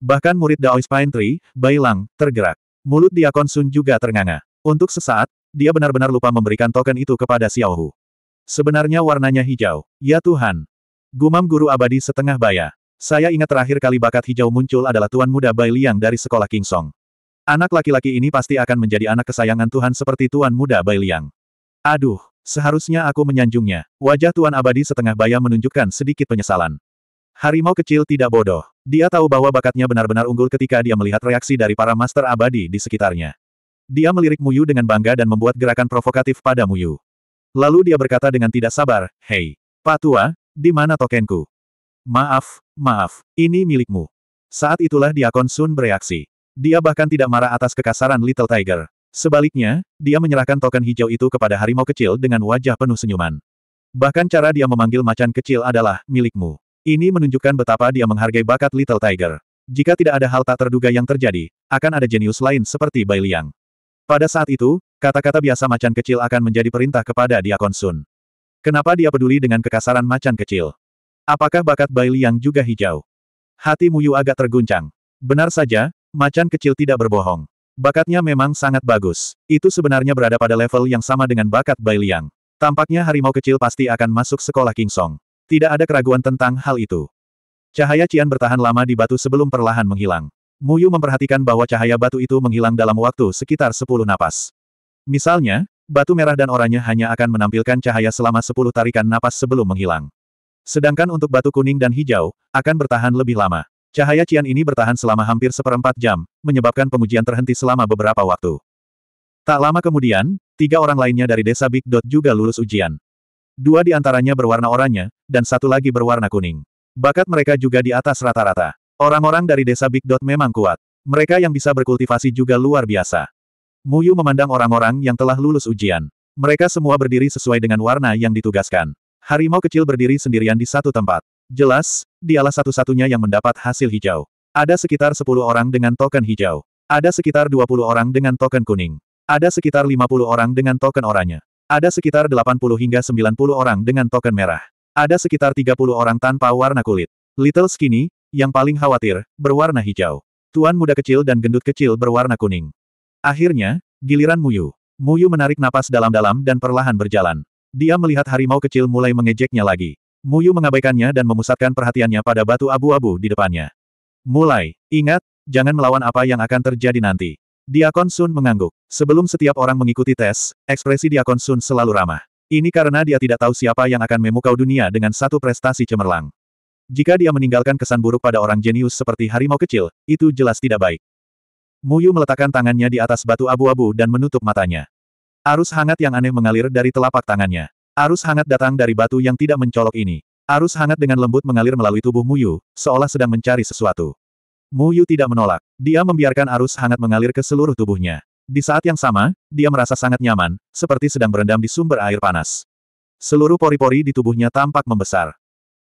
Bahkan murid Daois Pine Tree, Bai Lang, tergerak. Mulut Diakon Sun juga ternganga. Untuk sesaat, dia benar-benar lupa memberikan token itu kepada Xiao Hu. Sebenarnya warnanya hijau. Ya Tuhan. Gumam guru abadi setengah baya. Saya ingat terakhir kali bakat hijau muncul adalah Tuan Muda Bai Liang dari sekolah King Song. Anak laki-laki ini pasti akan menjadi anak kesayangan Tuhan seperti Tuan Muda Bai Liang. Aduh, Seharusnya aku menyanjungnya. Wajah Tuan Abadi setengah bayar menunjukkan sedikit penyesalan. Harimau kecil tidak bodoh. Dia tahu bahwa bakatnya benar-benar unggul ketika dia melihat reaksi dari para master abadi di sekitarnya. Dia melirik Muyu dengan bangga dan membuat gerakan provokatif pada Muyu. Lalu dia berkata dengan tidak sabar, Hei, tua, di mana tokenku? Maaf, maaf, ini milikmu. Saat itulah dia Sun bereaksi. Dia bahkan tidak marah atas kekasaran Little Tiger. Sebaliknya, dia menyerahkan token hijau itu kepada harimau kecil dengan wajah penuh senyuman. Bahkan cara dia memanggil macan kecil adalah milikmu. Ini menunjukkan betapa dia menghargai bakat Little Tiger. Jika tidak ada hal tak terduga yang terjadi, akan ada jenius lain seperti Bai Liang. Pada saat itu, kata-kata biasa macan kecil akan menjadi perintah kepada Dia Sun. Kenapa dia peduli dengan kekasaran macan kecil? Apakah bakat Bai Liang juga hijau? Hati Muyu agak terguncang. Benar saja, macan kecil tidak berbohong. Bakatnya memang sangat bagus. Itu sebenarnya berada pada level yang sama dengan bakat Bai Liang. Tampaknya harimau kecil pasti akan masuk sekolah King Song. Tidak ada keraguan tentang hal itu. Cahaya Cian bertahan lama di batu sebelum perlahan menghilang. Muyu memperhatikan bahwa cahaya batu itu menghilang dalam waktu sekitar 10 napas. Misalnya, batu merah dan oranye hanya akan menampilkan cahaya selama 10 tarikan napas sebelum menghilang. Sedangkan untuk batu kuning dan hijau, akan bertahan lebih lama. Cahaya Cian ini bertahan selama hampir seperempat jam, menyebabkan pengujian terhenti selama beberapa waktu. Tak lama kemudian, tiga orang lainnya dari desa Big Dot juga lulus ujian. Dua di antaranya berwarna oranye, dan satu lagi berwarna kuning. Bakat mereka juga di atas rata-rata. Orang-orang dari desa Big Dot memang kuat. Mereka yang bisa berkultivasi juga luar biasa. Muyu memandang orang-orang yang telah lulus ujian. Mereka semua berdiri sesuai dengan warna yang ditugaskan. Harimau kecil berdiri sendirian di satu tempat. Jelas, dialah satu-satunya yang mendapat hasil hijau. Ada sekitar 10 orang dengan token hijau. Ada sekitar 20 orang dengan token kuning. Ada sekitar 50 orang dengan token oranye. Ada sekitar 80 hingga 90 orang dengan token merah. Ada sekitar 30 orang tanpa warna kulit. Little Skinny, yang paling khawatir, berwarna hijau. Tuan muda kecil dan gendut kecil berwarna kuning. Akhirnya, giliran Muyu. Muyu menarik napas dalam-dalam dan perlahan berjalan. Dia melihat harimau kecil mulai mengejeknya lagi. Muyu mengabaikannya dan memusatkan perhatiannya pada batu abu-abu di depannya. Mulai, ingat, jangan melawan apa yang akan terjadi nanti. Diakon Sun mengangguk. Sebelum setiap orang mengikuti tes, ekspresi Diakon Sun selalu ramah. Ini karena dia tidak tahu siapa yang akan memukau dunia dengan satu prestasi cemerlang. Jika dia meninggalkan kesan buruk pada orang jenius seperti harimau kecil, itu jelas tidak baik. Muyu meletakkan tangannya di atas batu abu-abu dan menutup matanya. Arus hangat yang aneh mengalir dari telapak tangannya. Arus hangat datang dari batu yang tidak mencolok ini. Arus hangat dengan lembut mengalir melalui tubuh Muyu, seolah sedang mencari sesuatu. Muyu tidak menolak. Dia membiarkan arus hangat mengalir ke seluruh tubuhnya. Di saat yang sama, dia merasa sangat nyaman, seperti sedang berendam di sumber air panas. Seluruh pori-pori di tubuhnya tampak membesar.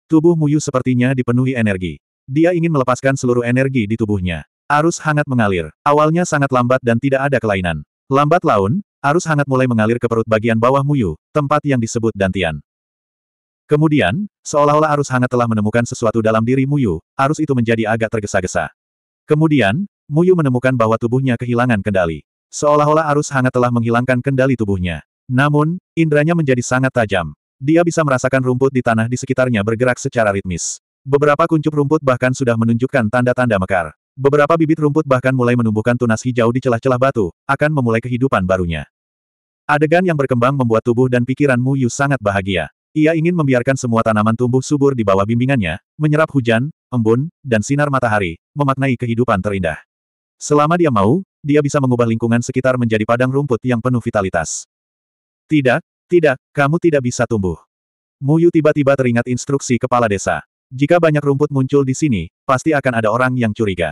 Tubuh Muyu sepertinya dipenuhi energi. Dia ingin melepaskan seluruh energi di tubuhnya. Arus hangat mengalir. Awalnya sangat lambat dan tidak ada kelainan. Lambat laun, arus hangat mulai mengalir ke perut bagian bawah Muyu, tempat yang disebut Dantian. Kemudian, seolah-olah arus hangat telah menemukan sesuatu dalam diri Muyu, arus itu menjadi agak tergesa-gesa. Kemudian, Muyu menemukan bahwa tubuhnya kehilangan kendali. Seolah-olah arus hangat telah menghilangkan kendali tubuhnya. Namun, indranya menjadi sangat tajam. Dia bisa merasakan rumput di tanah di sekitarnya bergerak secara ritmis. Beberapa kuncup rumput bahkan sudah menunjukkan tanda-tanda mekar. Beberapa bibit rumput bahkan mulai menumbuhkan tunas hijau di celah-celah batu, akan memulai kehidupan barunya. Adegan yang berkembang membuat tubuh dan pikiran Mu Yu sangat bahagia. Ia ingin membiarkan semua tanaman tumbuh subur di bawah bimbingannya, menyerap hujan, embun, dan sinar matahari, memaknai kehidupan terindah. Selama dia mau, dia bisa mengubah lingkungan sekitar menjadi padang rumput yang penuh vitalitas. Tidak, tidak, kamu tidak bisa tumbuh. Mu Yu tiba-tiba teringat instruksi kepala desa. Jika banyak rumput muncul di sini, pasti akan ada orang yang curiga.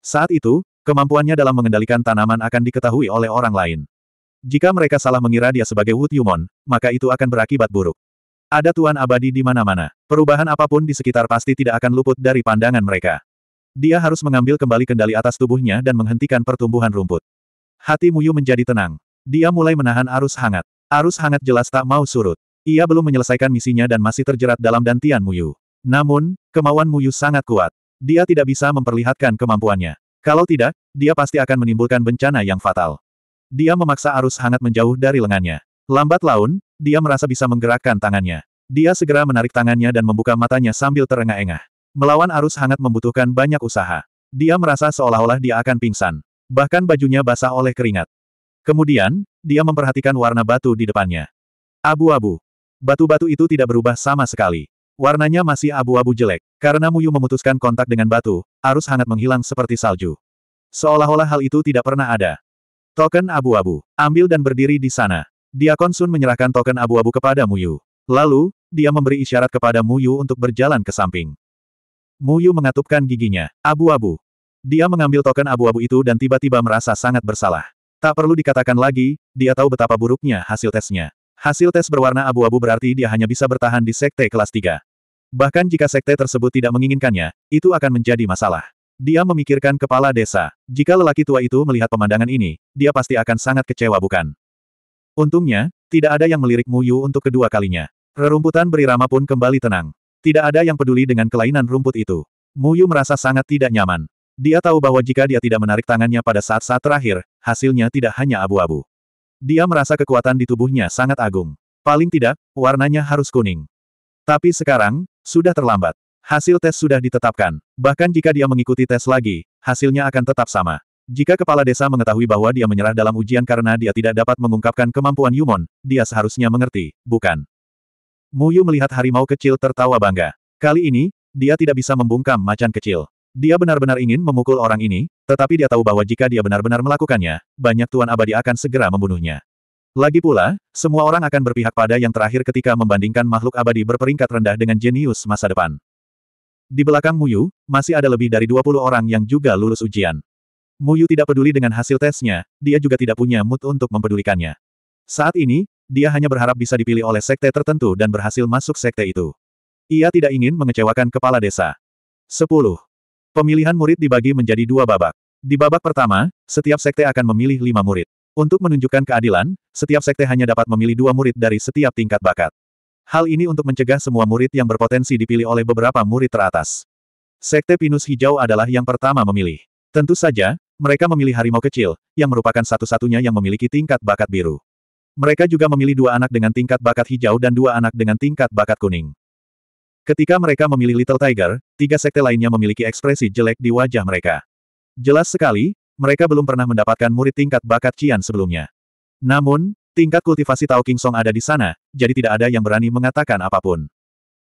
Saat itu, kemampuannya dalam mengendalikan tanaman akan diketahui oleh orang lain. Jika mereka salah mengira dia sebagai Wu Yumon, maka itu akan berakibat buruk. Ada tuan abadi di mana-mana. Perubahan apapun di sekitar pasti tidak akan luput dari pandangan mereka. Dia harus mengambil kembali kendali atas tubuhnya dan menghentikan pertumbuhan rumput. Hati Muyu menjadi tenang. Dia mulai menahan arus hangat. Arus hangat jelas tak mau surut. Ia belum menyelesaikan misinya dan masih terjerat dalam dantian Muyu. Namun, kemauan Muyu sangat kuat. Dia tidak bisa memperlihatkan kemampuannya. Kalau tidak, dia pasti akan menimbulkan bencana yang fatal. Dia memaksa arus hangat menjauh dari lengannya. Lambat laun, dia merasa bisa menggerakkan tangannya. Dia segera menarik tangannya dan membuka matanya sambil terengah-engah. Melawan arus hangat membutuhkan banyak usaha. Dia merasa seolah-olah dia akan pingsan. Bahkan bajunya basah oleh keringat. Kemudian, dia memperhatikan warna batu di depannya. Abu-abu. Batu-batu itu tidak berubah sama sekali. Warnanya masih abu-abu jelek. Karena Muyu memutuskan kontak dengan batu, arus hangat menghilang seperti salju. Seolah-olah hal itu tidak pernah ada. Token abu-abu, ambil dan berdiri di sana. Diakon Sun menyerahkan token abu-abu kepada Muyu. Lalu, dia memberi isyarat kepada Muyu untuk berjalan ke samping. Muyu mengatupkan giginya. Abu-abu. Dia mengambil token abu-abu itu dan tiba-tiba merasa sangat bersalah. Tak perlu dikatakan lagi, dia tahu betapa buruknya hasil tesnya. Hasil tes berwarna abu-abu berarti dia hanya bisa bertahan di sekte kelas 3. Bahkan jika sekte tersebut tidak menginginkannya, itu akan menjadi masalah. Dia memikirkan kepala desa. Jika lelaki tua itu melihat pemandangan ini, dia pasti akan sangat kecewa bukan? Untungnya, tidak ada yang melirik Muyu untuk kedua kalinya. Rerumputan berirama pun kembali tenang. Tidak ada yang peduli dengan kelainan rumput itu. Muyu merasa sangat tidak nyaman. Dia tahu bahwa jika dia tidak menarik tangannya pada saat-saat terakhir, hasilnya tidak hanya abu-abu. Dia merasa kekuatan di tubuhnya sangat agung. Paling tidak, warnanya harus kuning. Tapi sekarang, sudah terlambat. Hasil tes sudah ditetapkan. Bahkan jika dia mengikuti tes lagi, hasilnya akan tetap sama. Jika kepala desa mengetahui bahwa dia menyerah dalam ujian karena dia tidak dapat mengungkapkan kemampuan Yumon, dia seharusnya mengerti, bukan? Muyu melihat harimau kecil tertawa bangga. Kali ini, dia tidak bisa membungkam macan kecil. Dia benar-benar ingin memukul orang ini, tetapi dia tahu bahwa jika dia benar-benar melakukannya, banyak Tuan Abadi akan segera membunuhnya. Lagi pula, semua orang akan berpihak pada yang terakhir ketika membandingkan makhluk abadi berperingkat rendah dengan jenius masa depan. Di belakang Muyu, masih ada lebih dari 20 orang yang juga lulus ujian. Muyu tidak peduli dengan hasil tesnya, dia juga tidak punya mood untuk mempedulikannya. Saat ini, dia hanya berharap bisa dipilih oleh sekte tertentu dan berhasil masuk sekte itu. Ia tidak ingin mengecewakan kepala desa. 10. Pemilihan murid dibagi menjadi dua babak. Di babak pertama, setiap sekte akan memilih lima murid. Untuk menunjukkan keadilan, setiap sekte hanya dapat memilih dua murid dari setiap tingkat bakat. Hal ini untuk mencegah semua murid yang berpotensi dipilih oleh beberapa murid teratas. Sekte Pinus Hijau adalah yang pertama memilih. Tentu saja, mereka memilih harimau kecil, yang merupakan satu-satunya yang memiliki tingkat bakat biru. Mereka juga memilih dua anak dengan tingkat bakat hijau dan dua anak dengan tingkat bakat kuning. Ketika mereka memilih Little Tiger, tiga sekte lainnya memiliki ekspresi jelek di wajah mereka. Jelas sekali, mereka belum pernah mendapatkan murid tingkat bakat Qian sebelumnya. Namun, tingkat kultivasi Tao King Song ada di sana, jadi tidak ada yang berani mengatakan apapun.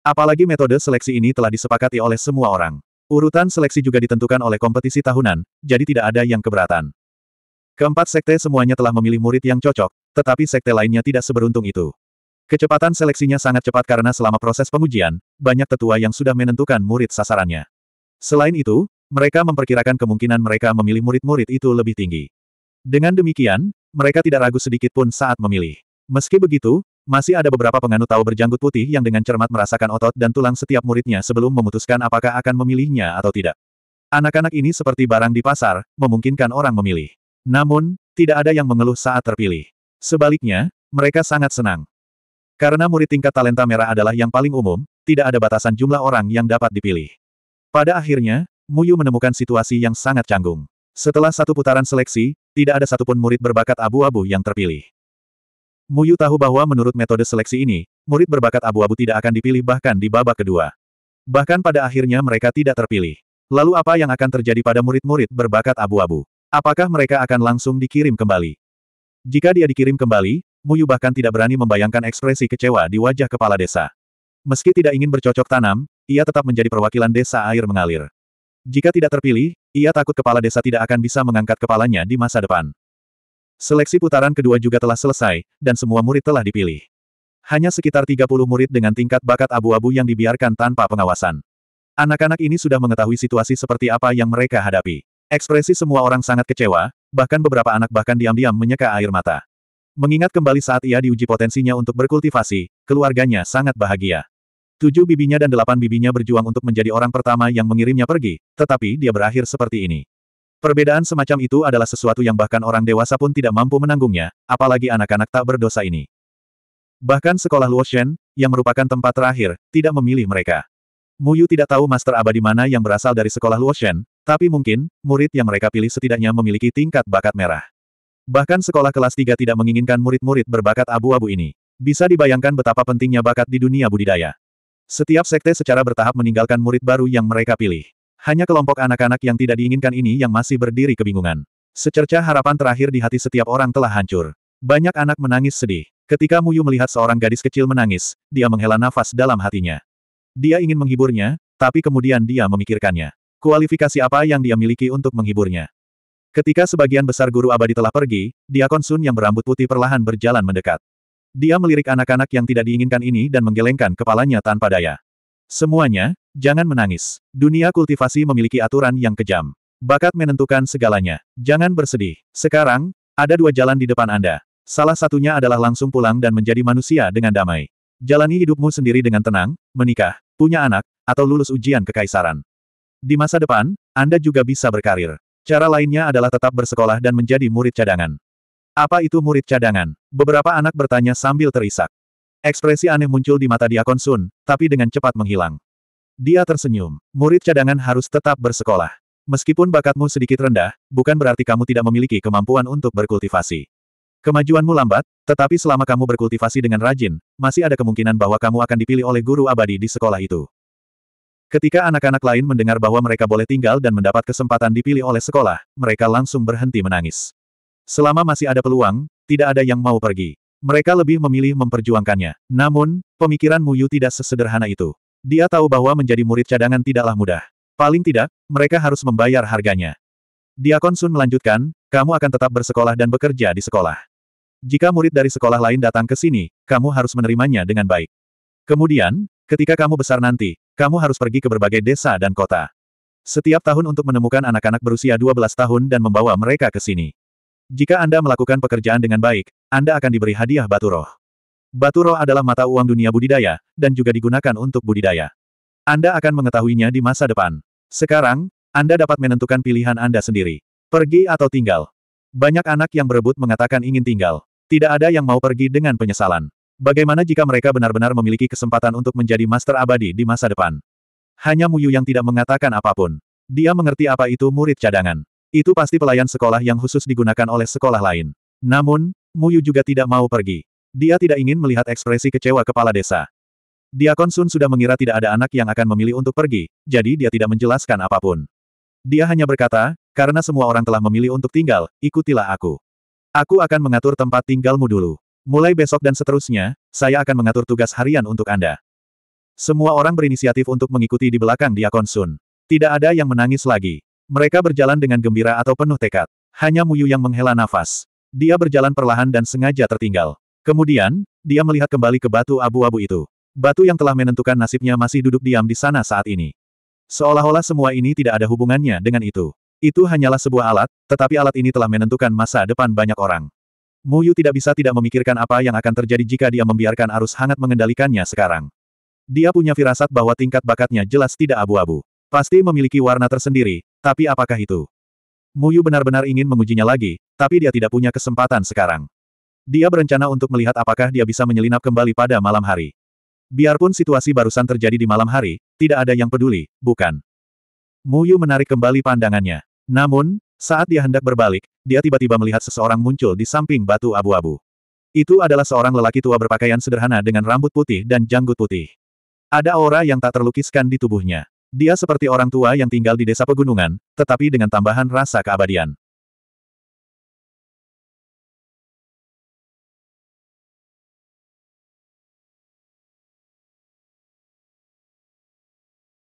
Apalagi metode seleksi ini telah disepakati oleh semua orang. Urutan seleksi juga ditentukan oleh kompetisi tahunan, jadi tidak ada yang keberatan. Keempat sekte semuanya telah memilih murid yang cocok, tetapi sekte lainnya tidak seberuntung itu. Kecepatan seleksinya sangat cepat karena selama proses pengujian, banyak tetua yang sudah menentukan murid sasarannya. Selain itu, mereka memperkirakan kemungkinan mereka memilih murid-murid itu lebih tinggi. Dengan demikian, mereka tidak ragu sedikit pun saat memilih. Meski begitu, masih ada beberapa penganut tahu berjanggut putih yang dengan cermat merasakan otot dan tulang setiap muridnya sebelum memutuskan apakah akan memilihnya atau tidak. Anak-anak ini seperti barang di pasar, memungkinkan orang memilih. Namun, tidak ada yang mengeluh saat terpilih. Sebaliknya, mereka sangat senang. Karena murid tingkat talenta merah adalah yang paling umum, tidak ada batasan jumlah orang yang dapat dipilih. Pada akhirnya, Muyu menemukan situasi yang sangat canggung. Setelah satu putaran seleksi, tidak ada satupun murid berbakat abu-abu yang terpilih. Muyu tahu bahwa menurut metode seleksi ini, murid berbakat abu-abu tidak akan dipilih bahkan di babak kedua. Bahkan pada akhirnya mereka tidak terpilih. Lalu apa yang akan terjadi pada murid-murid berbakat abu-abu? Apakah mereka akan langsung dikirim kembali? Jika dia dikirim kembali, Muyu bahkan tidak berani membayangkan ekspresi kecewa di wajah kepala desa. Meski tidak ingin bercocok tanam, ia tetap menjadi perwakilan desa air mengalir. Jika tidak terpilih, ia takut kepala desa tidak akan bisa mengangkat kepalanya di masa depan. Seleksi putaran kedua juga telah selesai, dan semua murid telah dipilih. Hanya sekitar 30 murid dengan tingkat bakat abu-abu yang dibiarkan tanpa pengawasan. Anak-anak ini sudah mengetahui situasi seperti apa yang mereka hadapi. Ekspresi semua orang sangat kecewa, bahkan beberapa anak bahkan diam-diam menyeka air mata. Mengingat kembali saat ia diuji potensinya untuk berkultivasi, keluarganya sangat bahagia. Tujuh bibinya dan delapan bibinya berjuang untuk menjadi orang pertama yang mengirimnya pergi, tetapi dia berakhir seperti ini. Perbedaan semacam itu adalah sesuatu yang bahkan orang dewasa pun tidak mampu menanggungnya, apalagi anak-anak tak berdosa ini. Bahkan sekolah Luoshen, yang merupakan tempat terakhir, tidak memilih mereka. Muyu tidak tahu master abadi mana yang berasal dari sekolah Luoshen, tapi mungkin, murid yang mereka pilih setidaknya memiliki tingkat bakat merah. Bahkan sekolah kelas 3 tidak menginginkan murid-murid berbakat abu-abu ini. Bisa dibayangkan betapa pentingnya bakat di dunia budidaya. Setiap sekte secara bertahap meninggalkan murid baru yang mereka pilih. Hanya kelompok anak-anak yang tidak diinginkan ini yang masih berdiri kebingungan. Secerca harapan terakhir di hati setiap orang telah hancur. Banyak anak menangis sedih. Ketika Muyu melihat seorang gadis kecil menangis, dia menghela nafas dalam hatinya. Dia ingin menghiburnya, tapi kemudian dia memikirkannya. Kualifikasi apa yang dia miliki untuk menghiburnya? Ketika sebagian besar guru abadi telah pergi, Diakon Sun yang berambut putih perlahan berjalan mendekat. Dia melirik anak-anak yang tidak diinginkan ini dan menggelengkan kepalanya tanpa daya. Semuanya, jangan menangis. Dunia kultivasi memiliki aturan yang kejam. Bakat menentukan segalanya. Jangan bersedih. Sekarang, ada dua jalan di depan Anda. Salah satunya adalah langsung pulang dan menjadi manusia dengan damai. Jalani hidupmu sendiri dengan tenang, menikah, punya anak, atau lulus ujian kekaisaran. Di masa depan, Anda juga bisa berkarir. Cara lainnya adalah tetap bersekolah dan menjadi murid cadangan. Apa itu murid cadangan? Beberapa anak bertanya sambil terisak. Ekspresi aneh muncul di mata dia Sun, tapi dengan cepat menghilang. Dia tersenyum. Murid cadangan harus tetap bersekolah. Meskipun bakatmu sedikit rendah, bukan berarti kamu tidak memiliki kemampuan untuk berkultivasi. Kemajuanmu lambat, tetapi selama kamu berkultivasi dengan rajin, masih ada kemungkinan bahwa kamu akan dipilih oleh guru abadi di sekolah itu. Ketika anak-anak lain mendengar bahwa mereka boleh tinggal dan mendapat kesempatan dipilih oleh sekolah, mereka langsung berhenti menangis. Selama masih ada peluang, tidak ada yang mau pergi. Mereka lebih memilih memperjuangkannya. Namun, pemikiran Muyu tidak sesederhana itu. Dia tahu bahwa menjadi murid cadangan tidaklah mudah. Paling tidak, mereka harus membayar harganya. Diakon Sun melanjutkan, kamu akan tetap bersekolah dan bekerja di sekolah. Jika murid dari sekolah lain datang ke sini, kamu harus menerimanya dengan baik. Kemudian, ketika kamu besar nanti, kamu harus pergi ke berbagai desa dan kota. Setiap tahun untuk menemukan anak-anak berusia 12 tahun dan membawa mereka ke sini. Jika Anda melakukan pekerjaan dengan baik, Anda akan diberi hadiah batu roh. Batu roh adalah mata uang dunia budidaya, dan juga digunakan untuk budidaya. Anda akan mengetahuinya di masa depan. Sekarang, Anda dapat menentukan pilihan Anda sendiri. Pergi atau tinggal. Banyak anak yang berebut mengatakan ingin tinggal. Tidak ada yang mau pergi dengan penyesalan. Bagaimana jika mereka benar-benar memiliki kesempatan untuk menjadi master abadi di masa depan? Hanya Muyu yang tidak mengatakan apapun. Dia mengerti apa itu murid cadangan. Itu pasti pelayan sekolah yang khusus digunakan oleh sekolah lain. Namun, Muyu juga tidak mau pergi. Dia tidak ingin melihat ekspresi kecewa kepala desa. Diakon Sun sudah mengira tidak ada anak yang akan memilih untuk pergi, jadi dia tidak menjelaskan apapun. Dia hanya berkata, karena semua orang telah memilih untuk tinggal, ikutilah aku. Aku akan mengatur tempat tinggalmu dulu. Mulai besok dan seterusnya, saya akan mengatur tugas harian untuk Anda. Semua orang berinisiatif untuk mengikuti di belakang Diakon Sun. Tidak ada yang menangis lagi. Mereka berjalan dengan gembira atau penuh tekad. Hanya Muyu yang menghela nafas. Dia berjalan perlahan dan sengaja tertinggal. Kemudian, dia melihat kembali ke batu abu-abu itu. Batu yang telah menentukan nasibnya masih duduk diam di sana saat ini. Seolah-olah semua ini tidak ada hubungannya dengan itu. Itu hanyalah sebuah alat, tetapi alat ini telah menentukan masa depan banyak orang. Muyu tidak bisa tidak memikirkan apa yang akan terjadi jika dia membiarkan arus hangat mengendalikannya sekarang. Dia punya firasat bahwa tingkat bakatnya jelas tidak abu-abu. Pasti memiliki warna tersendiri, tapi apakah itu? Muyu benar-benar ingin mengujinya lagi, tapi dia tidak punya kesempatan sekarang. Dia berencana untuk melihat apakah dia bisa menyelinap kembali pada malam hari. Biarpun situasi barusan terjadi di malam hari, tidak ada yang peduli, bukan? Muyu menarik kembali pandangannya. Namun, saat dia hendak berbalik, dia tiba-tiba melihat seseorang muncul di samping batu abu-abu. Itu adalah seorang lelaki tua berpakaian sederhana dengan rambut putih dan janggut putih. Ada aura yang tak terlukiskan di tubuhnya. Dia seperti orang tua yang tinggal di desa pegunungan, tetapi dengan tambahan rasa keabadian.